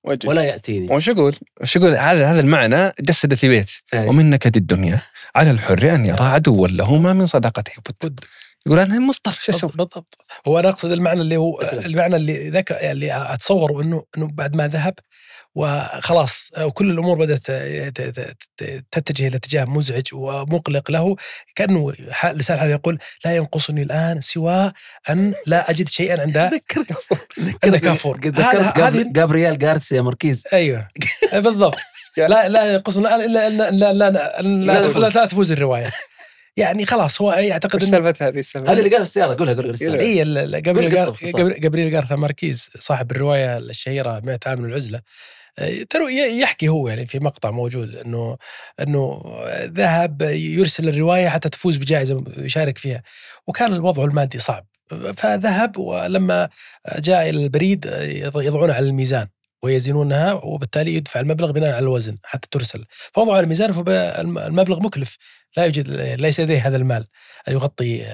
وجه. ولا ياتيني وش اقول؟ وش اقول؟ هذا هذا المعنى جسده في بيت أيش. ومن نكد الدنيا على الحر ان يرى عدوا له ما من صداقته بد يقول انا مضطر شو اسوي؟ بالضبط هو انا اقصد المعنى اللي هو المعنى اللي ذكر اللي اتصوره انه انه بعد ما ذهب وخلاص وكل الامور بدات تتجه الى اتجاه مزعج ومقلق له كانه لسان هذا يقول لا ينقصني الان سوى ان لا اجد شيئا عند عند كافور جابرييل جارسيا ماركيز ايوه بالضبط لا لا ينقصنا الا لا لا لا, لا, لا تفوز الروايه يعني خلاص هو يعتقد ايش سالفتها هذه هذه اللي قال السياره قولها قول السياره اي قبل جابرييل جارثا ماركيز صاحب الروايه الشهيره 100 عام من العزله يحكي هو يعني في مقطع موجود انه انه ذهب يرسل الروايه حتى تفوز بجائزه يشارك فيها وكان الوضع المادي صعب فذهب ولما جاء الى البريد يضعونها على الميزان ويزنونها وبالتالي يدفع المبلغ بناء على الوزن حتى ترسل فوضعوا على الميزان فالمبلغ مكلف لا يوجد ليس لديه هذا المال أن يغطي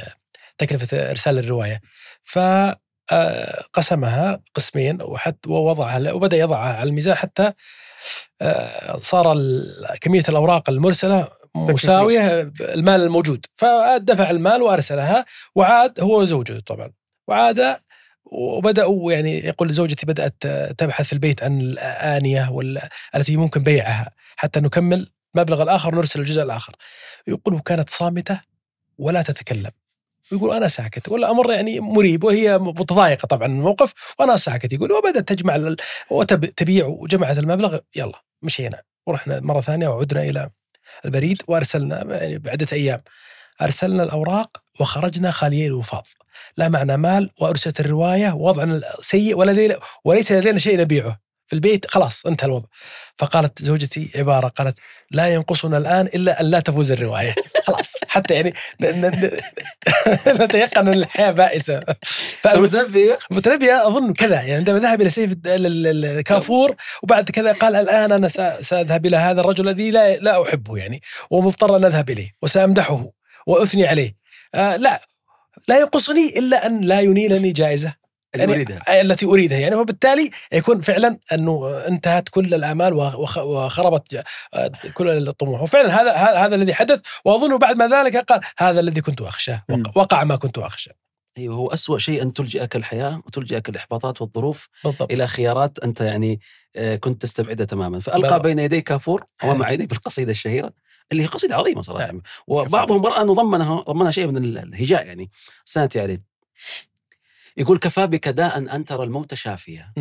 تكلفة إرسال الرواية ف آه، قسمها قسمين وحتى ووضعها وبدا يضعها على الميزان حتى آه، صار كميه الاوراق المرسله مساويه المال الموجود فدفع المال وارسلها وعاد هو وزوجته طبعا وعاد وبداوا يعني يقول زوجتي بدات تبحث في البيت عن الانيه التي ممكن بيعها حتى نكمل المبلغ الاخر ونرسل الجزء الاخر يقول كانت صامته ولا تتكلم ويقول انا ساكت ولا امر يعني مريب وهي متضايقه طبعا من الموقف وانا ساكت يقول وبدات تجمع وتبيع وجمعت المبلغ يلا مشينا ورحنا مره ثانيه وعدنا الى البريد وارسلنا يعني بعده ايام ارسلنا الاوراق وخرجنا خاليين الوفاض لا معنى مال وارسلت الروايه ووضعنا سيء ولا وليس لدينا شيء نبيعه في البيت خلاص انتهى الوضع فقالت زوجتي عبارة قالت لا ينقصنا الآن إلا أن لا تفوز الرواية خلاص حتى يعني نتيقن أن الحياة بائسة فالمتنبي المتنبي آه، أظن كذا يعني عندما ذهب إلى سيف الكافور وبعد كذا قال الآن أنا سأذهب إلى هذا الرجل الذي لا لا أحبه يعني ومضطر أن أذهب إليه وسأمدحه وأثني عليه آه لا لا ينقصني إلا أن لا ينيلني جائزة يعني أريدها. آه، التي اريدها يعني وبالتالي يكون فعلا انه انتهت كل الامال وخربت آه، كل الطموح وفعلا هذا هذا الذي حدث واظن بعد ما ذلك قال هذا الذي كنت اخشاه وقع ما كنت اخشاه ايوه هو اسوء شيء ان تلجئك الحياه وتلجئك الاحباطات والظروف بالضبط. الى خيارات انت يعني آه، كنت تستبعدها تماما فالقى بل... بين يدي كافور وما نعم. عيني بالقصيده الشهيره اللي هي قصيده عظيمه صراحه نعم. وبعضهم راى انه ضمنها ضمنها شيء من الهجاء يعني سنتي عليه يقول كفى بك داء أن ترى الموت شافيا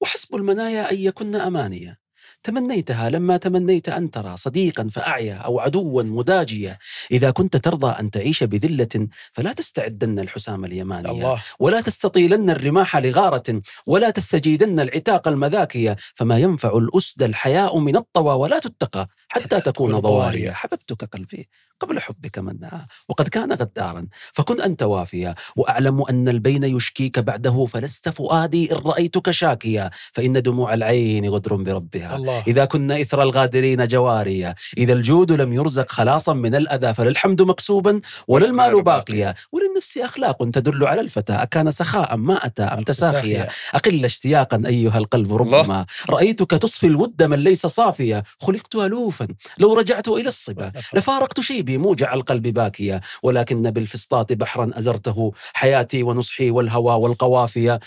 وحسب المنايا أن يكن أمانيا تمنيتها لما تمنيت أن ترى صديقا فأعيا أو عدوا مداجيا إذا كنت ترضى أن تعيش بذلة فلا تستعدن الحسام اليمانية الله. ولا تستطيلن الرماح لغارة ولا تستجيدن العتاق المذاكية فما ينفع الأسد الحياء من الطوى ولا تتقى حتى تكون ضواريا حببتك قلبي قبل حبك منها وقد كان غدارا فكن أنت وافيا وأعلم أن البين يشكيك بعده فلست فؤادي إن رأيتك شاكيا فإن دموع العين غدر بربها الله. إذا كنا إثر الغادرين جواريا إذا الجود لم يرزق خلاصا من الأذى فللحمد مكسوبا وللمال باقيا وللنفس أخلاق تدل على الفتى أكان سخاء ما أتى أم تساخيا أقل اشتياقا أيها القلب ربما الله. رأيتك تصفي الود من ليس صافيا خلقت ألوفا لو رجعت إلى الصبا لفارقت شيبي قلبي موجع القلب باكيا ولكن بالفسطاط بحرا أزرته حياتي ونصحي والهوى والقوافية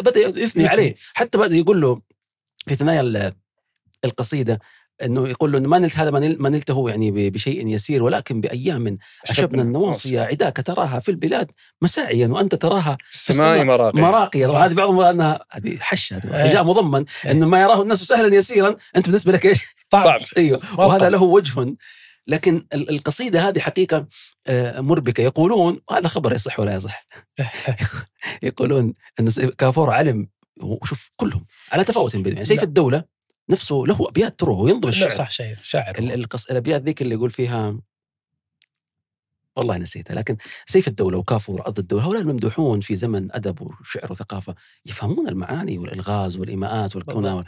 بدأ يثني عليه حتى بدأ يقول له في ثنايا القصيدة انه يقول له إن ما نلت هذا ما نلته يعني بشيء يسير ولكن بايام اشبنا النواصي عداك تراها في البلاد مساعيا وانت تراها السماء مراقيا مراقيا هذه بعضهم انها هذه حشه إيه. حجاء جاء مضمن إيه. انه ما يراه الناس سهلا يسيرا انت بالنسبه لك ايش؟ صعب ايوه وهذا له وجه لكن القصيده هذه حقيقه آه، مربكه يقولون وهذا خبر يصح ولا يصح يقولون أن كافور علم وشوف كلهم على تفاوت بينهم يعني سيف الدوله نفسه له ابيات تروه وينضغ الشعر صح شعر, شاعر القص... الابيات ذيك اللي يقول فيها والله نسيتها لكن سيف الدولة وكافور أرض الدولة هؤلاء الممدوحون في زمن أدب وشعر وثقافة يفهمون المعاني والإلغاز والإيماءات والكونة وال...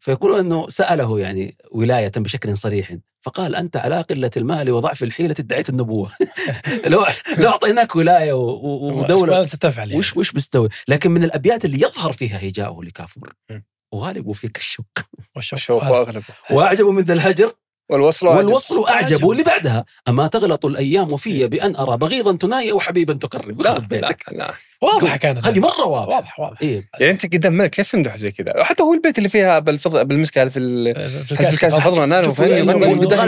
فيقولون أنه سأله يعني ولاية بشكل صريح فقال أنت على قلة المال وضعف الحيلة ادعيت النبوة لو لو أعطيناك ولاية ودولة ستفعل يعني. وش وش بستوي لكن من الأبيات اللي يظهر فيها هجاؤه لكافور وغالبوا فيك الشوك والشوك وأغلب وأعجب من ذا الهجر والوصل أعجب والوصل أعجب واللي بعدها أما تغلط الأيام في إيه. بأن أرى بغيضا تناي أو حبيبا تقرب لا بيتك لا, لا. واضحة كانت هذه مرة واضحة واضح واضح إيه؟ يعني أنت قدام ملك كيف تمدح زي كذا حتى هو البيت اللي فيها بالفض... بالمسكة في, ال... في الكاس, الكاس الخضراء أنا يعني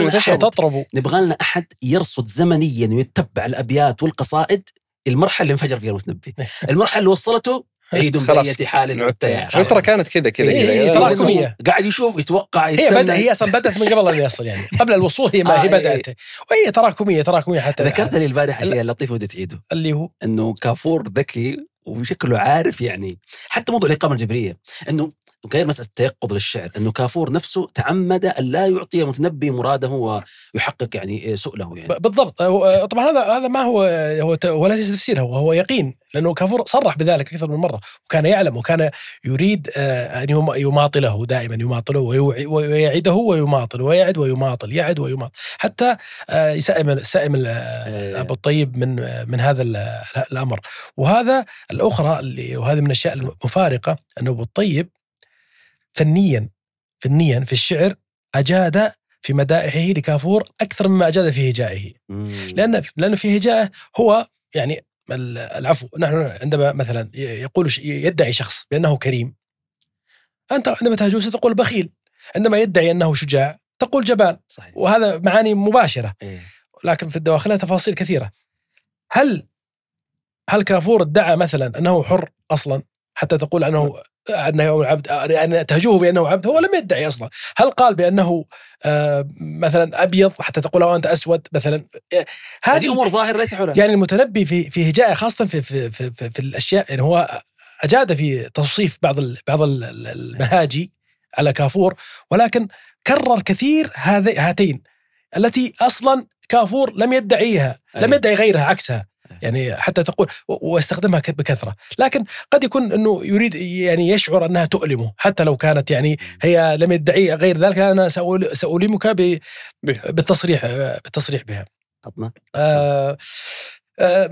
وفني نبغى لنا أحد يرصد زمنيا ويتبع الأبيات والقصائد المرحله اللي انفجر فيها المتنبي إيه. المرحله اللي وصلته إيه، عيد بأية حال عدت عشان ترى كانت كذا كذا إيه تراكميه إيه، قاعد يشوف يتوقع هي بدا هي اصلا بدات من قبل ان يصل يعني قبل الوصول هي ما هي آه، إيه. بدات وهي تراكميه تراكميه حتى ذكرت لي البارحة شيء لطيف ودي تعيده اللي هو انه كافور ذكي وشكله عارف يعني حتى موضوع الاقامه الجبريه انه غير مساله التيقظ للشعر انه كافور نفسه تعمد ان لا يعطي المتنبي مراده ويحقق يعني سؤله يعني بالضبط طبعا هذا هذا ما هو هو ولا تفسير هو هو يقين لانه كافور صرح بذلك اكثر من مره وكان يعلم وكان يريد آه، ان يماطله دائما يماطله ويعده ويماطل ويعد ويماطل يعد ويماطل حتى آه، يسائم سئم إيه. ابو الطيب من من هذا الامر وهذا الاخرى اللي وهذه من الاشياء المفارقه انه ابو الطيب فنيا فنيا في الشعر اجاد في مدائحه لكافور اكثر مما اجاد في هجائه لان لان في هجائه هو يعني العفو نحن عندما مثلا يقول يدعي شخص بانه كريم انت عندما تهجوه ستقول بخيل عندما يدعي انه شجاع تقول جبان صحيح. وهذا معاني مباشره إيه. لكن في الدواخلها تفاصيل كثيره هل هل كافور ادعى مثلا انه حر اصلا حتى تقول عنه انه عبد يعني تهجوه بانه عبد هو لم يدعي اصلا، هل قال بانه آه، مثلا ابيض حتى تقول انت اسود مثلا آه، هذه امور ظاهر ليس حولها يعني المتنبي في في هجائه خاصه في في, في في في الاشياء يعني هو اجاد في توصيف بعض الـ بعض الـ المهاجي على كافور ولكن كرر كثير هذه هاتين التي اصلا كافور لم يدعيها لم يدعي غيرها عكسها يعني حتى تقول واستخدمها بكثره لكن قد يكون انه يريد يعني يشعر انها تؤلمه حتى لو كانت يعني هي لم يدعي غير ذلك انا سالمك بالتصريح بالتصريح بها آه، آه،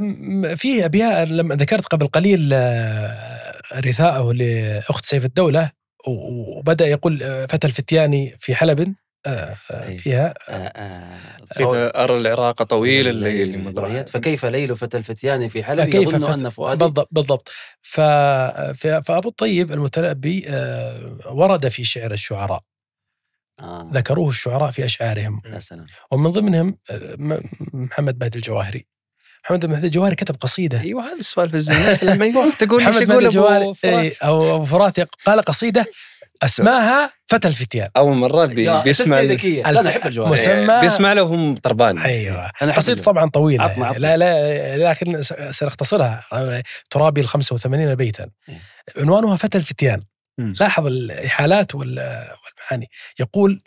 في ابياء لما ذكرت قبل قليل آه، رثاءه لاخت سيف الدوله وبدا يقول فتى الفتياني في حلب آه، آه، فيها آه, آه، أرى العراق طويل الليل فكيف ليل فتى الفتيان في حلب يظن أن فؤادي بالضبط بالضبط فأبو الطيب المتنبي ورد في شعر الشعراء آه. ذكروه الشعراء في أشعارهم يا سلام. ومن ضمنهم محمد مهدي الجواهري محمد مهدي الجواري كتب قصيده ايوه هذا السؤال في الناس لما يقول تقول محمد مهدي الجواري إيه، او ابو فرات قال قصيده اسماها فتى الفتيان اول مره بي بيسمع ذكيه انا احب الجواب مسمى إيه، بيسمع له هم طربان ايوه قصيدة طبعا طويله عطنا عطنا. لا لا لكن سنختصرها ترابي ال 85 بيتا إيه. عنوانها فتى الفتيان م. لاحظ الحالات والمعاني يقول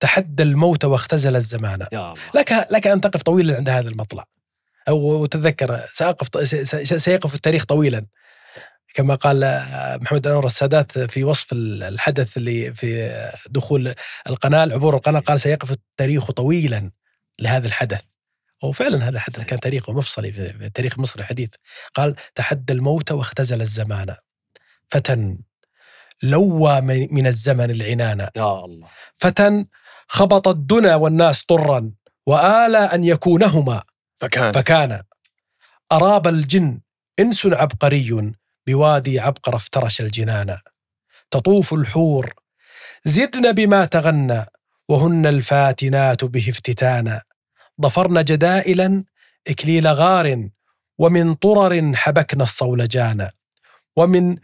تحدى الموت واختزل الزمان لك لك ان تقف طويلا عند هذا المطلع او وتتذكر سأقف سيقف التاريخ طويلا كما قال آه، محمد انور السادات في وصف الحدث اللي في دخول القناه عبور القناه قال سيقف التاريخ طويلا لهذا الحدث وفعلا هذا الحدث كان تاريخه مفصلي في تاريخ مصر الحديث قال تحدى الموت واختزل الزمان فتى لوى من الزمن العنان يا الله فتى خبط الدنا والناس طرا وآلى أن يكونهما فكان فكان أراب الجن إنس عبقري بوادي عبقر افترش الجنان تطوف الحور زدن بما تغنى وهن الفاتنات به افتتانا ضفرن جدائلا إكليل غار ومن طرر حبكن الصولجان ومن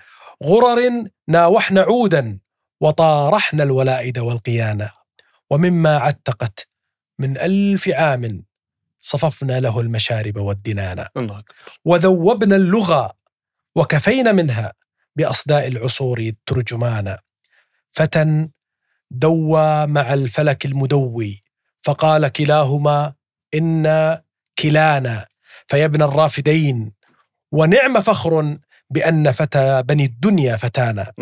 غرر ناوحن عودا وطارحنا الولائد والقيانا ومما عتقت من ألف عام صففنا له المشارب والدنانا الله وذوبنا اللغة وكفينا منها بأصداء العصور ترجمانا فتى دوى مع الفلك المدوي فقال كلاهما إنا كلانا فيا ابن الرافدين ونعم فخر بأن فتى بني الدنيا فتانا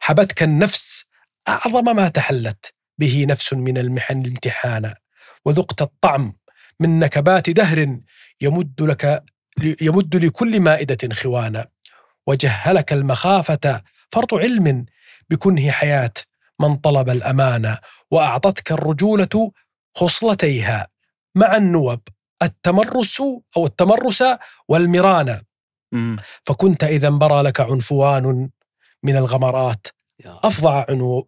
حبتك النفس أعظم ما تحلت به نفس من المحن الامتحانا وذقت الطعم من نكبات دهر يمد لك يمد لكل مائدة خوانا وجهلك المخافة فرط علم بكنه حياة من طلب الأمانة وأعطتك الرجولة خصلتيها مع النوب التمرس أو التمرس والمرانة فكنت إذا برى لك عنفوان من الغمرات أفظع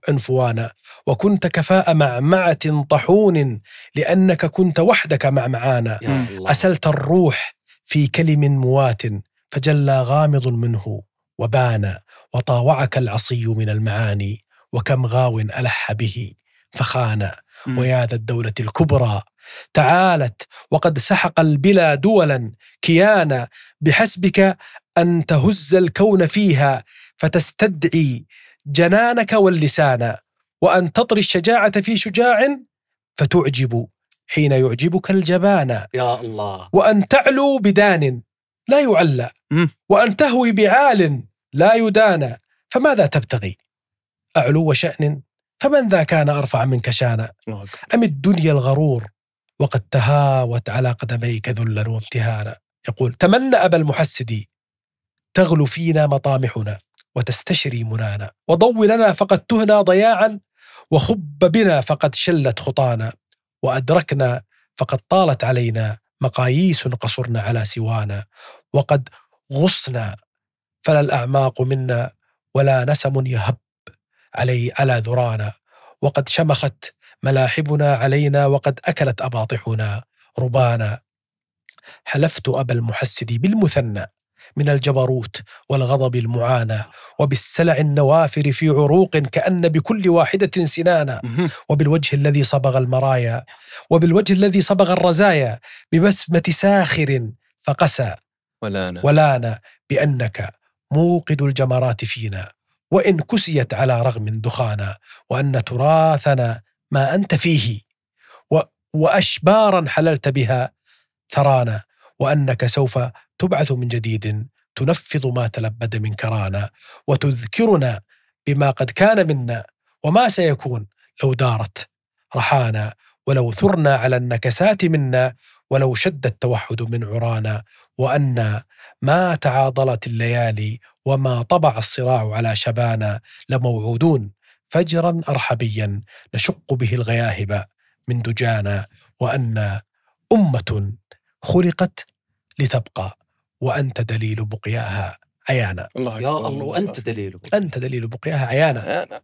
عنفوانا وكنت كفاء معمعة طحون لأنك كنت وحدك معمعانا أسلت الروح في كلم موات فجلى غامض منه وبان وطاوعك العصي من المعاني وكم غاو ألح به فخان ويا ذا الدولة الكبرى تعالت وقد سحق البلا دولا كيانا بحسبك أن تهز الكون فيها فتستدعي جنانك واللسان وأن تطري الشجاعة في شجاع فتعجب حين يعجبك الجبان يا الله وأن تعلو بدان لا يعلى وأن تهوي بعال لا يدانى فماذا تبتغي أعلو شأن فمن ذا كان أرفع منك شانا أم الدنيا الغرور وقد تهاوت على قدميك ذلا وامتهانا يقول تمنى أبا المحسدي تغلو فينا مطامحنا وتستشري منانا وضو لنا فقد تهنى ضياعا وخب بنا فقد شلت خطانا وأدركنا فقد طالت علينا مقاييس قصرنا على سوانا وقد غصنا فلا الأعماق منا ولا نسم يهب علي على ذرانا وقد شمخت ملاحبنا علينا وقد أكلت أباطحنا ربانا حلفت أبا المحسد بالمثنى من الجبروت والغضب المعانى وبالسلع النوافر في عروق كأن بكل واحدة سنانا وبالوجه الذي صبغ المرايا وبالوجه الذي صبغ الرزايا ببسمة ساخر فقسى ولانا, ولانا بأنك موقد الجمرات فينا وإن كسيت على رغم دخانا وأن تراثنا ما أنت فيه و وأشبارا حللت بها ثرانا وأنك سوف تبعث من جديد تنفذ ما تلبد من كرانا وتذكرنا بما قد كان منا وما سيكون لو دارت رحانا ولو ثرنا على النكسات منا ولو شد التوحد من عرانا وأن ما تعاضلت الليالي وما طبع الصراع على شبانا لموعودون فجرا أرحبيا نشق به الغياهب من دجانا وأن أمة خلقت لتبقى وأنت دليل بقياها عيانا الله يا الله وأنت دليل بقياها. أنت دليل بقياها عيانا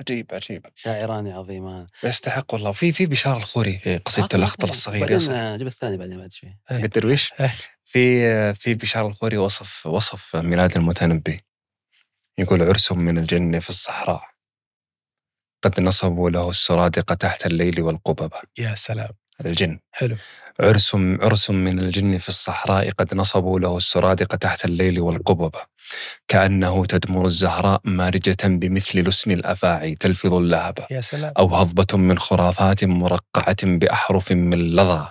عجيب عجيب شاعران عظيمان يستحق والله في في بشار الخوري في قصيدة الأخطل الصغير يا جيب الثاني بعدين بعد شوي الدرويش إيه. في في بشار الخوري وصف وصف ميلاد المتنبي يقول عرس من الجنة في الصحراء قد نصبوا له السرادق تحت الليل والقببة يا سلام هذا الجن حلو عرس عرس من الجن في الصحراء قد نصبوا له السرادق تحت الليل والقببة كأنه تدمر الزهراء مارجة بمثل لسن الأفاعي تلفظ اللهبة يا سلام. أو هضبة من خرافات مرقعة بأحرف من لظى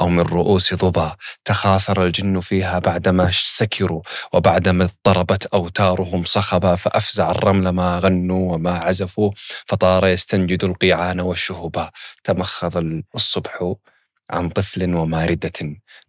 أو من رؤوس ضبا تخاصر الجن فيها بعدما سكروا وبعدما اضطربت أوتارهم صخبا فأفزع الرمل ما غنوا وما عزفوا فطار يستنجد القيعان والشهبا تمخض الصبح عن طفل وماردة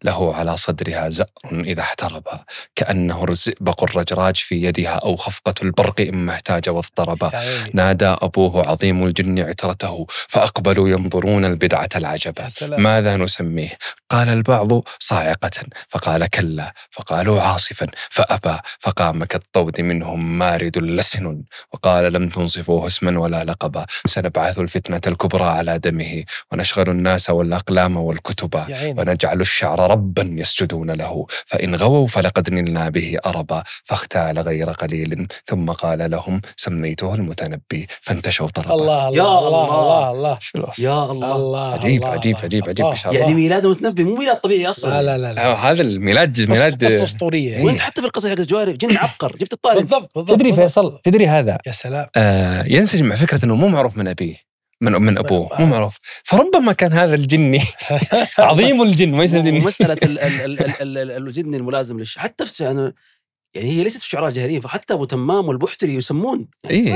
له على صدرها زأر إذا احتربا كأنه الزئبق الرجراج في يدها أو خفقة البرق إما احتاج واضطربا نادى أبوه عظيم الجن عترته فأقبلوا ينظرون البدعة العجبة ماذا نسميه قال البعض صاعقة فقال كلا فقالوا عاصفا فأبى فقام كالطود منهم مارد لسن وقال لم تنصفوه اسما ولا لقبا سنبعث الفتنة الكبرى على دمه ونشغل الناس والأقلام والكتب ونجعل الشعر ربا يسجدون له فإن غووا فلقد نلنا به أربا فاختال غير قليل ثم قال لهم سميته المتنبي فانتشوا طربا الله يا الله الله الله يا الله الله عجيب عجيب عجيب عجيب الله عجيب الله يعني ميلاد المتنبي مو ميلاد طبيعي اصلا لا لا لا آه، هذا الميلاد ميلاد قصه اسطوريه إيه. وانت حتى في القصه حقت جواري جن عبقر جبت الطالب بالضبط بالضبط تدري فيصل تدري هذا يا سلام آه، ينسجم مع فكره انه مو معروف من ابيه من من ابوه مو آه. معروف فربما كان هذا الجني عظيم الجن وليس الجن مساله الجن الملازم للش حتى في يعني يعني هي ليست في شعراء جاهلية فحتى ابو تمام والبحتري يسمون يعني, إيه؟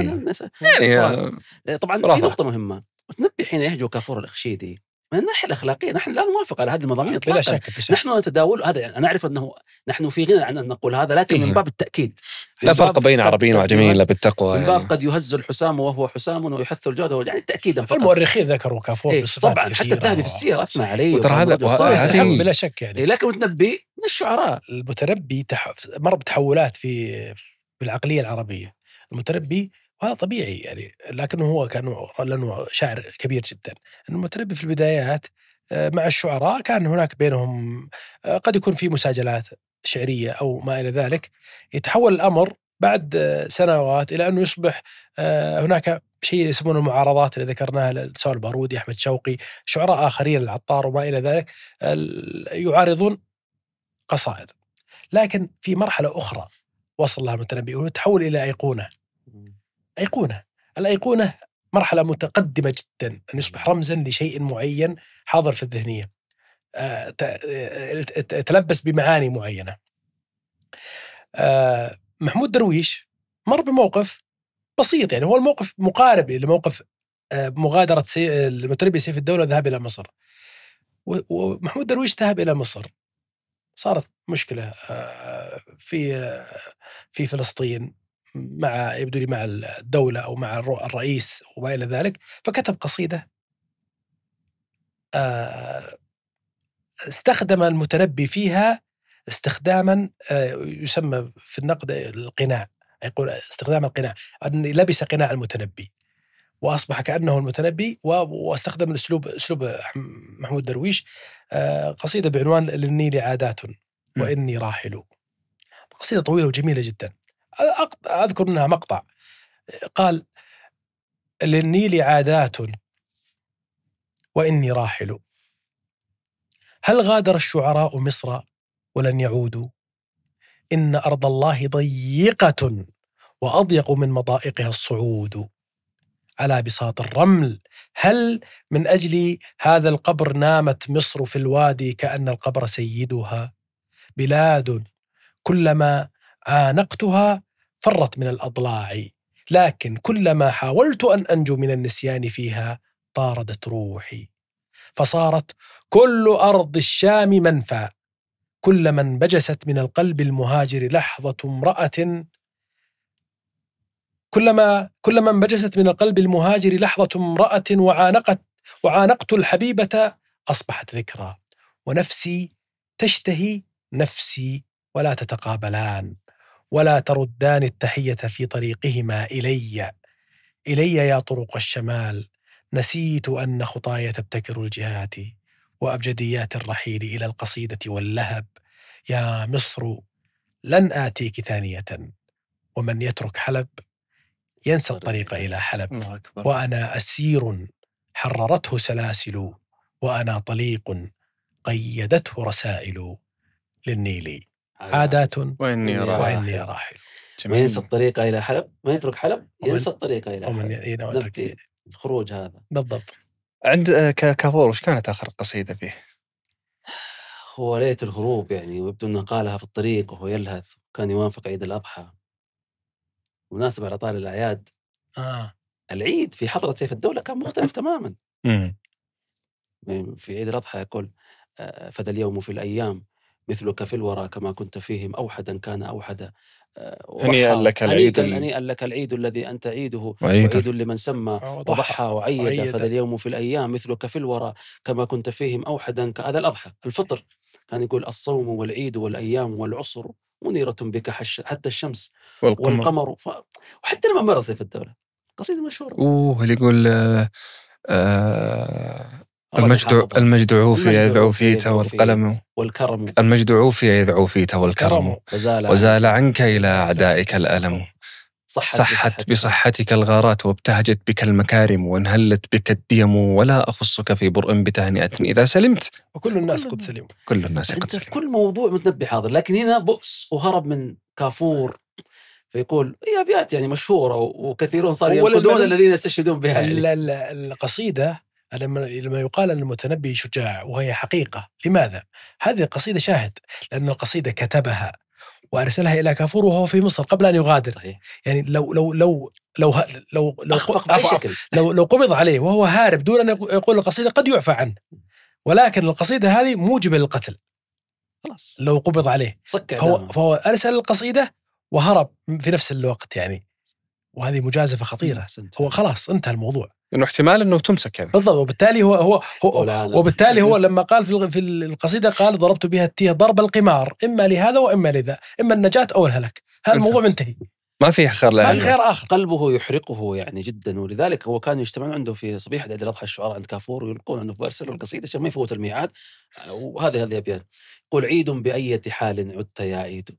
يعني طبعا آه، في نقطه مهمه وتنبي حين يهجو كافور الاخشيدي من الناحيه الاخلاقيه نحن لا نوافق على هذه المضامين اطلاقا بلا شك نحن نتداول هذا يعني انا اعرف انه نحن في غنى عن ان نقول هذا لكن من إيه. باب التاكيد لا فرق بين عربيين وعجميين الا بالتقوى من يعني. باب يعني. قد يهز الحسام وهو حسام ويحث الجود يعني تاكيدا فقط المؤرخين ذكروا كافور إيه طبعا حتى الذهبي في السير اثنى عليه وترى هذا يستحق بلا شك يعني إيه لكن المتنبي من الشعراء المتنبي تح... مر بتحولات في في العقليه العربيه المتنبي وهذا آه، طبيعي يعني لكنه هو كان لانه شاعر كبير جدا المتنبي في البدايات آه، مع الشعراء كان هناك بينهم آه، قد يكون في مساجلات شعريه او ما الى ذلك يتحول الامر بعد سنوات الى انه يصبح هناك شيء يسمونه المعارضات اللي ذكرناها سواء البارودي احمد شوقي شعراء اخرين العطار وما الى ذلك يعارضون قصائد لكن في مرحله اخرى وصل لها المتنبي وهو تحول الى ايقونه أيقونة الأيقونة مرحلة متقدمة جدا أن يصبح رمزا لشيء معين حاضر في الذهنية آه، آه، تلبس بمعاني معينة آه، محمود درويش مر بموقف بسيط يعني هو الموقف مقارب لموقف مغادرة المتربي سيف الدولة ذهب إلى مصر ومحمود درويش ذهب إلى مصر صارت مشكلة في في فلسطين مع يبدو لي مع الدوله او مع الرئيس وما الى ذلك فكتب قصيده آه، استخدم المتنبي فيها استخداما آه، يسمى في النقد القناع يقول استخدام القناع ان لبس قناع المتنبي واصبح كانه المتنبي واستخدم الاسلوب اسلوب محمود درويش آه، قصيده بعنوان للنيل عادات واني راحل قصيده طويله وجميله جدا اذكر منها مقطع قال للنيل عادات واني راحل هل غادر الشعراء مصر ولن يعودوا ان ارض الله ضيقه واضيق من مضائقها الصعود على بساط الرمل هل من اجل هذا القبر نامت مصر في الوادي كان القبر سيدها بلاد كلما عانقتها فرت من الأضلاع لكن كلما حاولت أن أنجو من النسيان فيها طاردت روحي فصارت كل أرض الشام منفى كلما انبجست من القلب المهاجر لحظة امرأة كلما كلما انبجست من القلب المهاجر لحظة امرأة وعانقت وعانقت الحبيبة أصبحت ذكرى ونفسي تشتهي نفسي ولا تتقابلان ولا تردان التحية في طريقهما إلي إلي يا طرق الشمال نسيت أن خطاي تبتكر الجهات وأبجديات الرحيل إلى القصيدة واللهب يا مصر لن آتيك ثانية ومن يترك حلب ينسى الطريق إلى حلب وأنا أسير حررته سلاسل وأنا طليق قيدته رسائل للنيل عادات واني راحل واني راحل وينسى الطريقه الى حلب ما يترك حلب ينسى الطريقه الى حلب ومن الخروج هذا بالضبط عند آه، كافور وش كانت اخر قصيده فيه؟ هو ليت الهروب يعني ويبدو انه قالها في الطريق وهو يلهث كان يوافق عيد الاضحى مناسبة على طال الاعياد آه. العيد في حضرة سيف الدولة كان مختلف تماما مم. يعني في عيد الاضحى يقول آه، فذا اليوم في الايام مثلك في الورى كما كنت فيهم أوحدا كان أوحدا آه، هنيئا لك العيد هنيئا لك العيد الذي انت عيده وعيد, وعيد لمن سمى آه، وضحى وعيد فذا اليوم في الايام مثلك في الورى كما كنت فيهم اوحدا هذا الاضحى الفطر كان يقول الصوم والعيد والايام والعصر منيرة بك حتى الشمس والقمر, والقمر ف... وحتى لما مرض سيف الدولة قصيدة مشهورة اوه اللي يقول آه المجد المجد عوفي في فيته والقلم والكرم المجد عوفي في فيته والكرم وزال عنك إلى أعدائك الألم صحت, صحت بصحتك الغارات وابتهجت بك المكارم وانهلت بك الديم ولا أخصك في برء بتهنئة إذا سلمت وكل الناس قد سلموا كل الناس قد سلموا كل موضوع متنبي حاضر لكن هنا بؤس وهرب من كافور فيقول هي أبيات يعني مشهورة وكثيرون صاروا ينقدون الذين يستشهدون بها يعني. القصيدة لما لما يقال ان المتنبي شجاع وهي حقيقه، لماذا؟ هذه القصيده شاهد لان القصيده كتبها وارسلها الى كافور وهو في مصر قبل ان يغادر صحيح. يعني لو لو لو لو لو لو شكل. لو لو قبض عليه وهو هارب دون ان يقول القصيده قد يعفى عنه ولكن القصيده هذه موجبه للقتل خلاص لو قبض عليه سكر فهو, فهو ارسل القصيده وهرب في نفس الوقت يعني وهذه مجازفه خطيره هو خلاص انتهى الموضوع انه احتمال انه تمسك يعني بالضبط وبالتالي هو هو, هو لا لا. وبالتالي هو لما قال في في القصيده قال ضربت بها التيه ضرب القمار اما لهذا واما لذا اما النجاه او الهلاك هذا الموضوع منتهي ما في خير لا ما خير اخر قلبه يحرقه يعني جدا ولذلك هو كانوا يجتمعون عنده في صبيحه عيد الاضحى الشعراء عند كافور ويلقون انه بارسل القصيده عشان ما يفوت الميعاد وهذه هذه ابيات قل عيد باية حال عدت يا عيد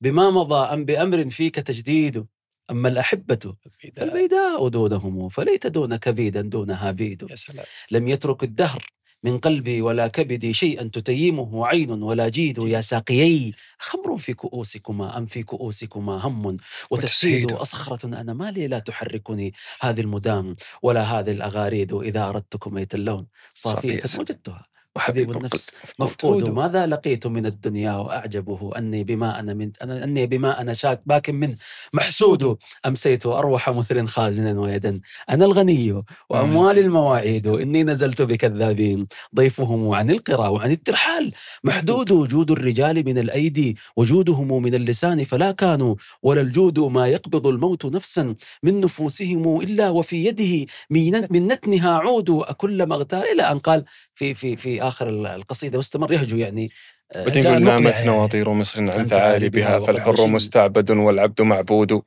بما مضى ام بامر فيك تجديد أما الأحبة البيداء, البيداء دونهم فليت دونك بيدا دونها بيد يا سلام. لم يترك الدهر من قلبي ولا كبدي شيئا تتيمه عين ولا جيد يا ساقيي خمر في كؤوسكما أم في كؤوسكما هم وتسيد أصخرة أنا مالي لا تحركني هذه المدام ولا هذه الأغاريد إذا أردتكم ميت اللون صافية وجدتها وحبيب النفس مفقود ماذا لقيت من الدنيا وأعجبه أني بما أنا من أنا أني بما أنا شاك باكن منه محسود أمسيت أروح مثل خازنا ويدا أنا الغني وأموالي المواعيد إني نزلت بكذابين ضيفهم عن القرى وعن الترحال محدود وجود الرجال من الأيدي وجودهم من اللسان فلا كانوا ولا الجود ما يقبض الموت نفسا من نفوسهم إلا وفي يده من نتنها عود أكلما اغتار إلى أن قال في في في اخر القصيده واستمر يهجو يعني آه، بعدين نامت نواطير مصر عن ثعالي نعم بها فالحر مستعبد والعبد معبود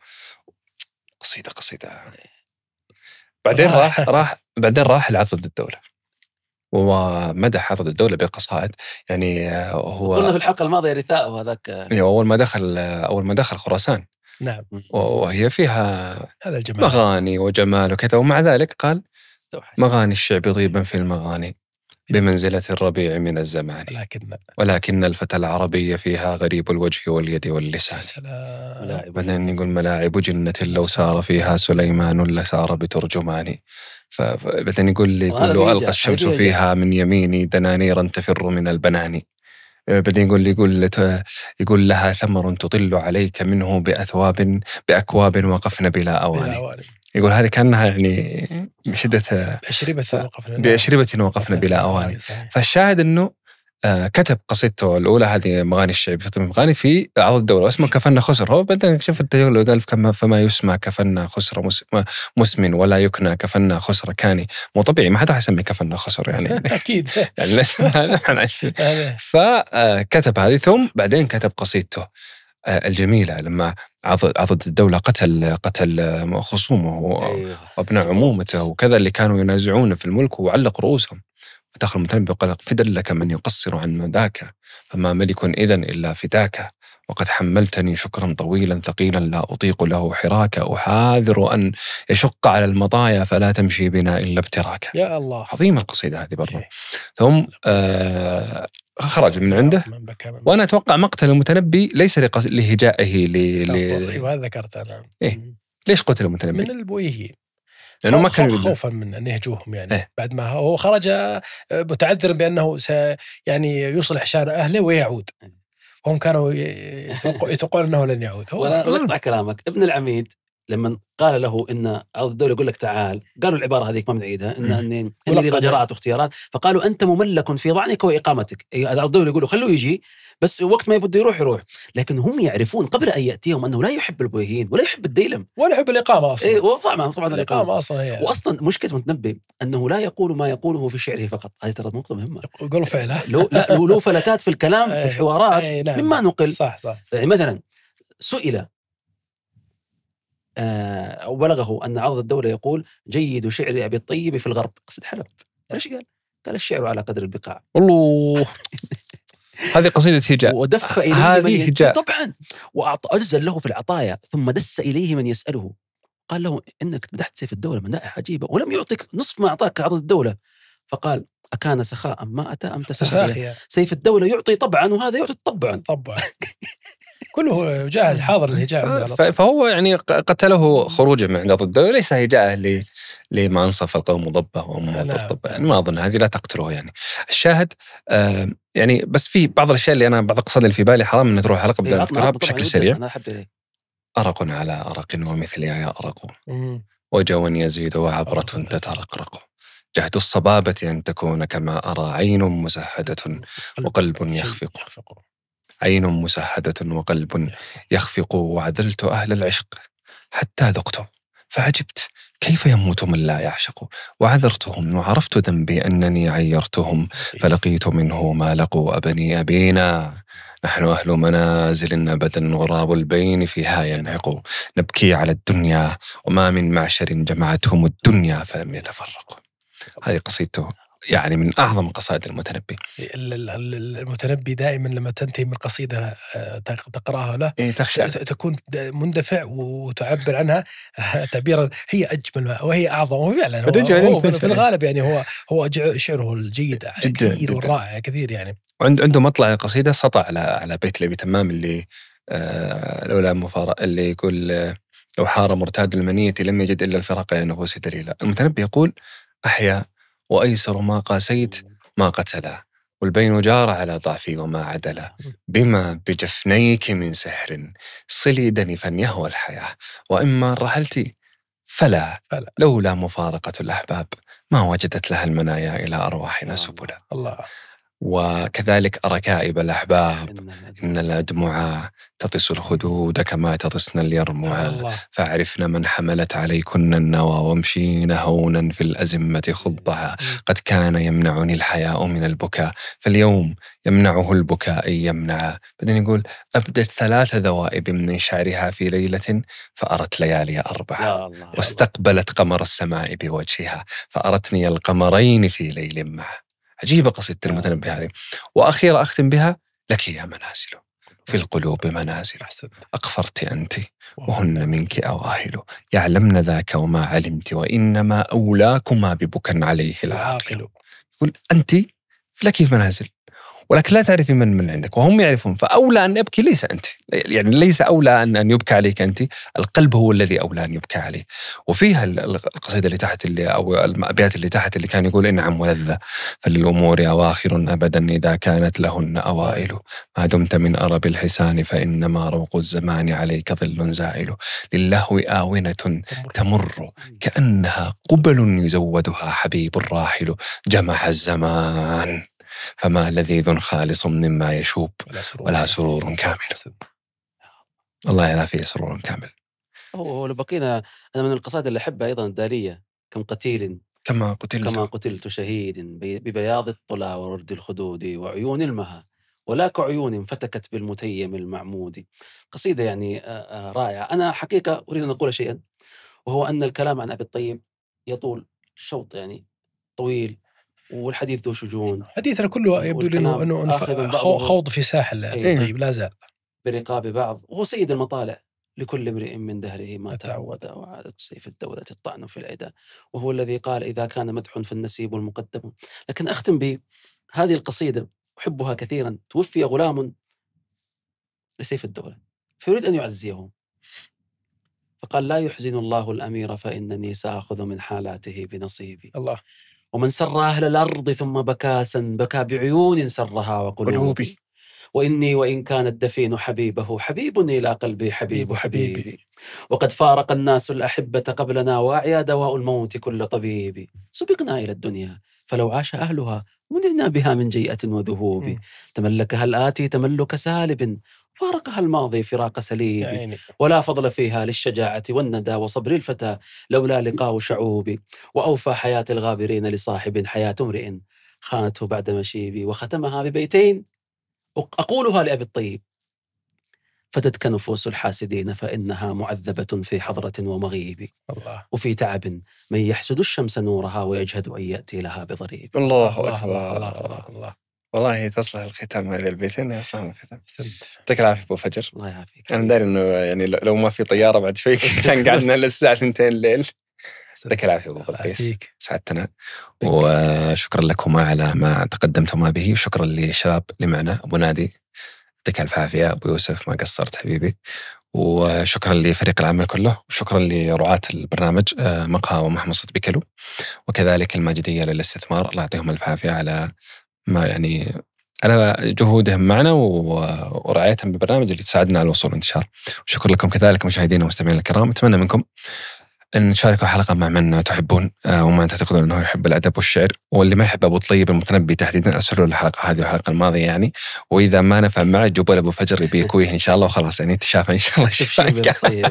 قصيده قصيده بعدين راح راح بعدين راح العطل ضد الدوله ومدح عضد الدوله بقصائد يعني آه، هو قلنا في الحلقه الماضيه رثاء وهذاك ايوه اول ما دخل اول ما دخل خراسان نعم وهي فيها هذا الجمال مغاني وجمال وكذا ومع ذلك قال مغاني الشعب طيبا في المغاني بمنزلة الربيع من الزمان ولكن ولكن الفتى العربي فيها غريب الوجه واليد واللسان سلام بعدين يقول ملاعب جنة لو سار فيها سليمان لسار بترجمان فبعدين يقول لي يقول له ألقى الشمس فيها من يميني دنانيرا تفر من البنان أه، بعدين يقول لي يقول يقول لها ثمر تطل عليك منه بأثواب بأكواب وقفن بلا أواني يقول هذه كانها يعني بشده باشربه وقفنا باشربه وقفنا بلا اواني فالشاهد انه آه، كتب قصيدته الاولى هذه مغاني الشعبي في مغاني في عرض الدوله واسمه كفنا خسر هو بعدين شوف التجول قال كما فما يسمى كفنا خسر مسمن ولا يكنى كفنا خسر كاني مو طبيعي ما حد حيسمي كفنا خسر يعني اكيد يعني الاسم هذا فكتب آه، هذه ثم بعدين كتب قصيدته آه، الجميله لما عضد الدوله قتل قتل خصومه إيه. وابناء عمومته وكذا اللي كانوا ينازعون في الملك وعلق رؤوسهم فدخل المتنبي وقال فدا لك من يقصر عن مداك فما ملك اذا الا فداك وقد حملتني شكرا طويلا ثقيلا لا اطيق له حراك احاذر ان يشق على المطايا فلا تمشي بنا الا ابتراك. يا الله عظيمه القصيده هذه برضه. إيه. ثم آه خرج من عنده من بكى من بكى. وانا اتوقع مقتل المتنبي ليس لقص... لهجائه ل ايوه هذا ذكرت انا إيه؟ ليش قتل المتنبي؟ من البويهيين لانه ما كان خوفا من ان يهجوهم يعني إيه؟ بعد ما هو خرج آه، متعذرا بانه س يعني يصلح شان اهله ويعود وهم كانوا يتوقعون انه لن يعود هو لقطع كلامك ابن العميد لما قال له ان عرض الدوله يقول لك تعال قالوا العباره هذيك ما بنعيدها ان اني لي طيب. رجعات واختيارات فقالوا انت مملك في ظعنك واقامتك عرض إيه، الدوله يقول خلوه يجي بس وقت ما بده يروح يروح لكن هم يعرفون قبل ان ياتيهم انه لا يحب البويهين ولا يحب الديلم ولا يحب الاقامه اصلا اي طبعا طبعا الاقامه, اصلا يعني. واصلا مشكله متنبي انه لا يقول ما يقوله في شعره فقط هذه ترى نقطه مهمه يقول فعلا لو لا لو, لو فلتات في الكلام في إيه. الحوارات نعم. مما نقل صح صح يعني مثلا سئل أو آه، بلغه أن عضد الدولة يقول جيد شعر أبي الطيب في الغرب قصد حلب نعم. ايش قال؟ قال الشعر على قدر البقاع الله هذه قصيدة هجاء ودف إليه هذه هجاء طبعا وأجزل له في العطايا ثم دس إليه من يسأله قال له إنك مدحت سيف الدولة مدائح عجيبة ولم يعطك نصف ما أعطاك عضد الدولة فقال أكان سخاء ما أتى أم تساخيا سيف الدولة يعطي طبعا وهذا يعطي طبعا طبعا كله جاهز حاضر الهجاء فهو يعني قتله خروجه من عند ضده وليس هجاءه لما انصف القوم ضبه وامه نعم. ضبه يعني ما اظن هذه لا تقتله يعني الشاهد يعني بس في بعض الاشياء اللي انا بعض بقصد اللي في بالي حرام انه تروح حلقه بدون اذكرها بشكل سريع انا أرق على أرق ومثلها يأرق وجو يزيد وعبرة تترقرق جهد الصبابة أن تكون كما أرى عين مسهدة وقلب يخفق عين مسهدة وقلب يخفق وعذلت أهل العشق حتى ذقت فعجبت كيف يموت من لا يعشق وعذرتهم وعرفت ذنبي أنني عيرتهم فلقيت منه ما لقوا أبني أبينا نحن أهل منازل أبدا غراب البين فيها ينعق نبكي على الدنيا وما من معشر جمعتهم الدنيا فلم يتفرقوا هذه قصيدته يعني من اعظم قصائد المتنبي المتنبي دائما لما تنتهي من قصيده آه، تقراها له إيه تخشى تكون مندفع وتعبر عنها آه، تعبيرا هي اجمل وهي اعظم وفعلا هو, هو في يعني. الغالب يعني هو هو شعره الجيد جدا كثير والرائع كثير يعني وعنده عنده مطلع قصيده سطع على على بيت لابي تمام اللي آه، لولا اللي يقول لو حار مرتاد المنية لم يجد إلا الفراق إلى نفوس دليلا المتنبي يقول أحيا وأيسر ما قاسيت ما قتلا والبين جار على ضعفي وما عدلا بما بجفنيك من سحر صلي دنفا يهوى الحياة وإما رحلت فلا, فلا لولا مفارقة الأحباب ما وجدت لها المنايا إلى أرواحنا سبلا الله وكذلك ركائب الأحباب إن الأدمع تطس الخدود كما تطسن اليرمع فاعرفن من حملت عليكن النوى وامشين هونا في الأزمة خضعا قد كان يمنعني الحياء من البكاء فاليوم يمنعه البكاء يمنعا بعدين يقول أبدت ثلاث ذوائب من شعرها في ليلة فأرت ليالي أربعة واستقبلت قمر السماء بوجهها فأرتني القمرين في ليل معه عجيبة قصيدة نعم. المتنبي هذه وأخيرا أختم بها لك يا منازل في نعم. القلوب منازل أقفرت أنت وهن منك أواهل يعلمن ذاك وما علمت وإنما أولاكما ببكا عليه العاقل يقول أنت لك في منازل ولكن لا تعرفي من من عندك وهم يعرفون فأولى أن أبكي ليس أنت يعني ليس أولى أن أن يبكى عليك أنت القلب هو الذي أولى أن يبكى عليه وفيها القصيدة اللي تحت اللي أو الأبيات اللي تحت اللي كان يقول إنعم ولذة فللأمور أواخر أبدا إذا كانت لهن أوائل ما دمت من أرب الحسان فإنما روق الزمان عليك ظل زائل للهو آونة تمر كأنها قبل يزودها حبيب الراحل جمع الزمان فما لذيذ خالص مما يشوب ولا سرور, ولا سرور كامل الله ينافي سرور كامل ولو بقينا أنا من القصائد اللي أحبها أيضا الدالية كم قتيل كما قتلت كما قتلت شهيد ببياض الطلا ورد الخدود وعيون المها ولا كعيون فتكت بالمتيم المعمود قصيدة يعني رائعة أنا حقيقة أريد أن أقول شيئا وهو أن الكلام عن أبي الطيب يطول شوط يعني طويل والحديث ذو شجون حديثنا كله يبدو لي انه انه خوض في ساحل إيه؟ طيب لا زال برقاب بعض وهو سيد المطالع لكل امرئ من دهره ما تعود وعادت سيف الدوله الطعن في العدا وهو الذي قال اذا كان مدح فالنسيب المقدم لكن اختم بهذه القصيده احبها كثيرا توفي غلام لسيف الدوله فيريد ان يعزيه فقال لا يحزن الله الامير فانني ساخذ من حالاته بنصيبي الله ومن سر أهل الأرض ثم سن بكى بعيون سرها وقلوبي وإني وإن كان الدفين حبيبه حبيب إلى قلبي حبيب حبيبي وقد فارق الناس الأحبة قبلنا وأعيا دواء الموت كل طبيب سبقنا إلى الدنيا فلو عاش أهلها منعنا بها من جيئة وذهوب تملكها الآتي تملك سالب فارقها الماضي فراق سليب ولا فضل فيها للشجاعة والندى وصبر الفتى لولا لقاء شعوبي وأوفى حياة الغابرين لصاحب حياة امرئ خانته بعد مشيبي وختمها ببيتين أقولها لأبي الطيب فتتك نفوس الحاسدين فإنها معذبة في حضرة ومغيب الله وفي تعب من يحسد الشمس نورها ويجهد أن يأتي لها بضريب الله, الله أكبر الله, الله, الله, الله. والله تصلح الختام هذه البيتين يصلح الختام يعطيك العافيه ابو فجر الله يعافيك انا داري انه يعني لو ما في طياره بعد شوي كان قعدنا للساعه 2 الليل يعطيك العافيه ابو بلقيس سعدتنا وشكرا لكما على ما تقدمتما به وشكرا للشباب اللي معنا ابو نادي يعطيك الف عافيه ابو يوسف ما قصرت حبيبي وشكرا لفريق العمل كله وشكرا لرعاة البرنامج آه، مقهى ومحمصة بكلو وكذلك الماجدية للاستثمار الله يعطيهم الف عافية على ما يعني على جهودهم معنا ورعايتهم بالبرنامج اللي تساعدنا على الوصول والانتشار وشكر لكم كذلك مشاهدينا ومستمعينا الكرام أتمنى منكم أن تشاركوا حلقة مع من تحبون آه، ومن تعتقدون أنه يحب الأدب والشعر واللي ما يحب أبو طيب المتنبي تحديدا أرسلوا له الحلقة هذه والحلقة الماضية يعني وإذا ما نفع معه جيبوا أبو فجر يبيكويه إن شاء الله وخلاص يعني تشافى إن شاء الله طيب.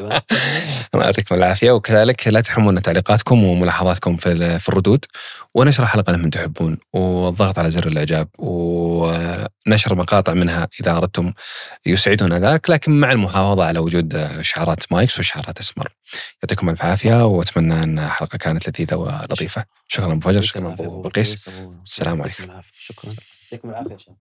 الله يعطيكم العافية وكذلك لا تحرمونا تعليقاتكم وملاحظاتكم في الردود ونشر حلقة لمن تحبون والضغط على زر الإعجاب ونشر مقاطع منها إذا أردتم يسعدنا ذلك لكن مع المحافظة على وجود شعارات مايكس وشعارات أسمر يعطيكم ألف عافية وأتمنى أن الحلقة كانت لذيذة ولطيفة شكرا أبو فجر شكرا أبو بلقيس السلام عليكم شكرا يعطيكم العافية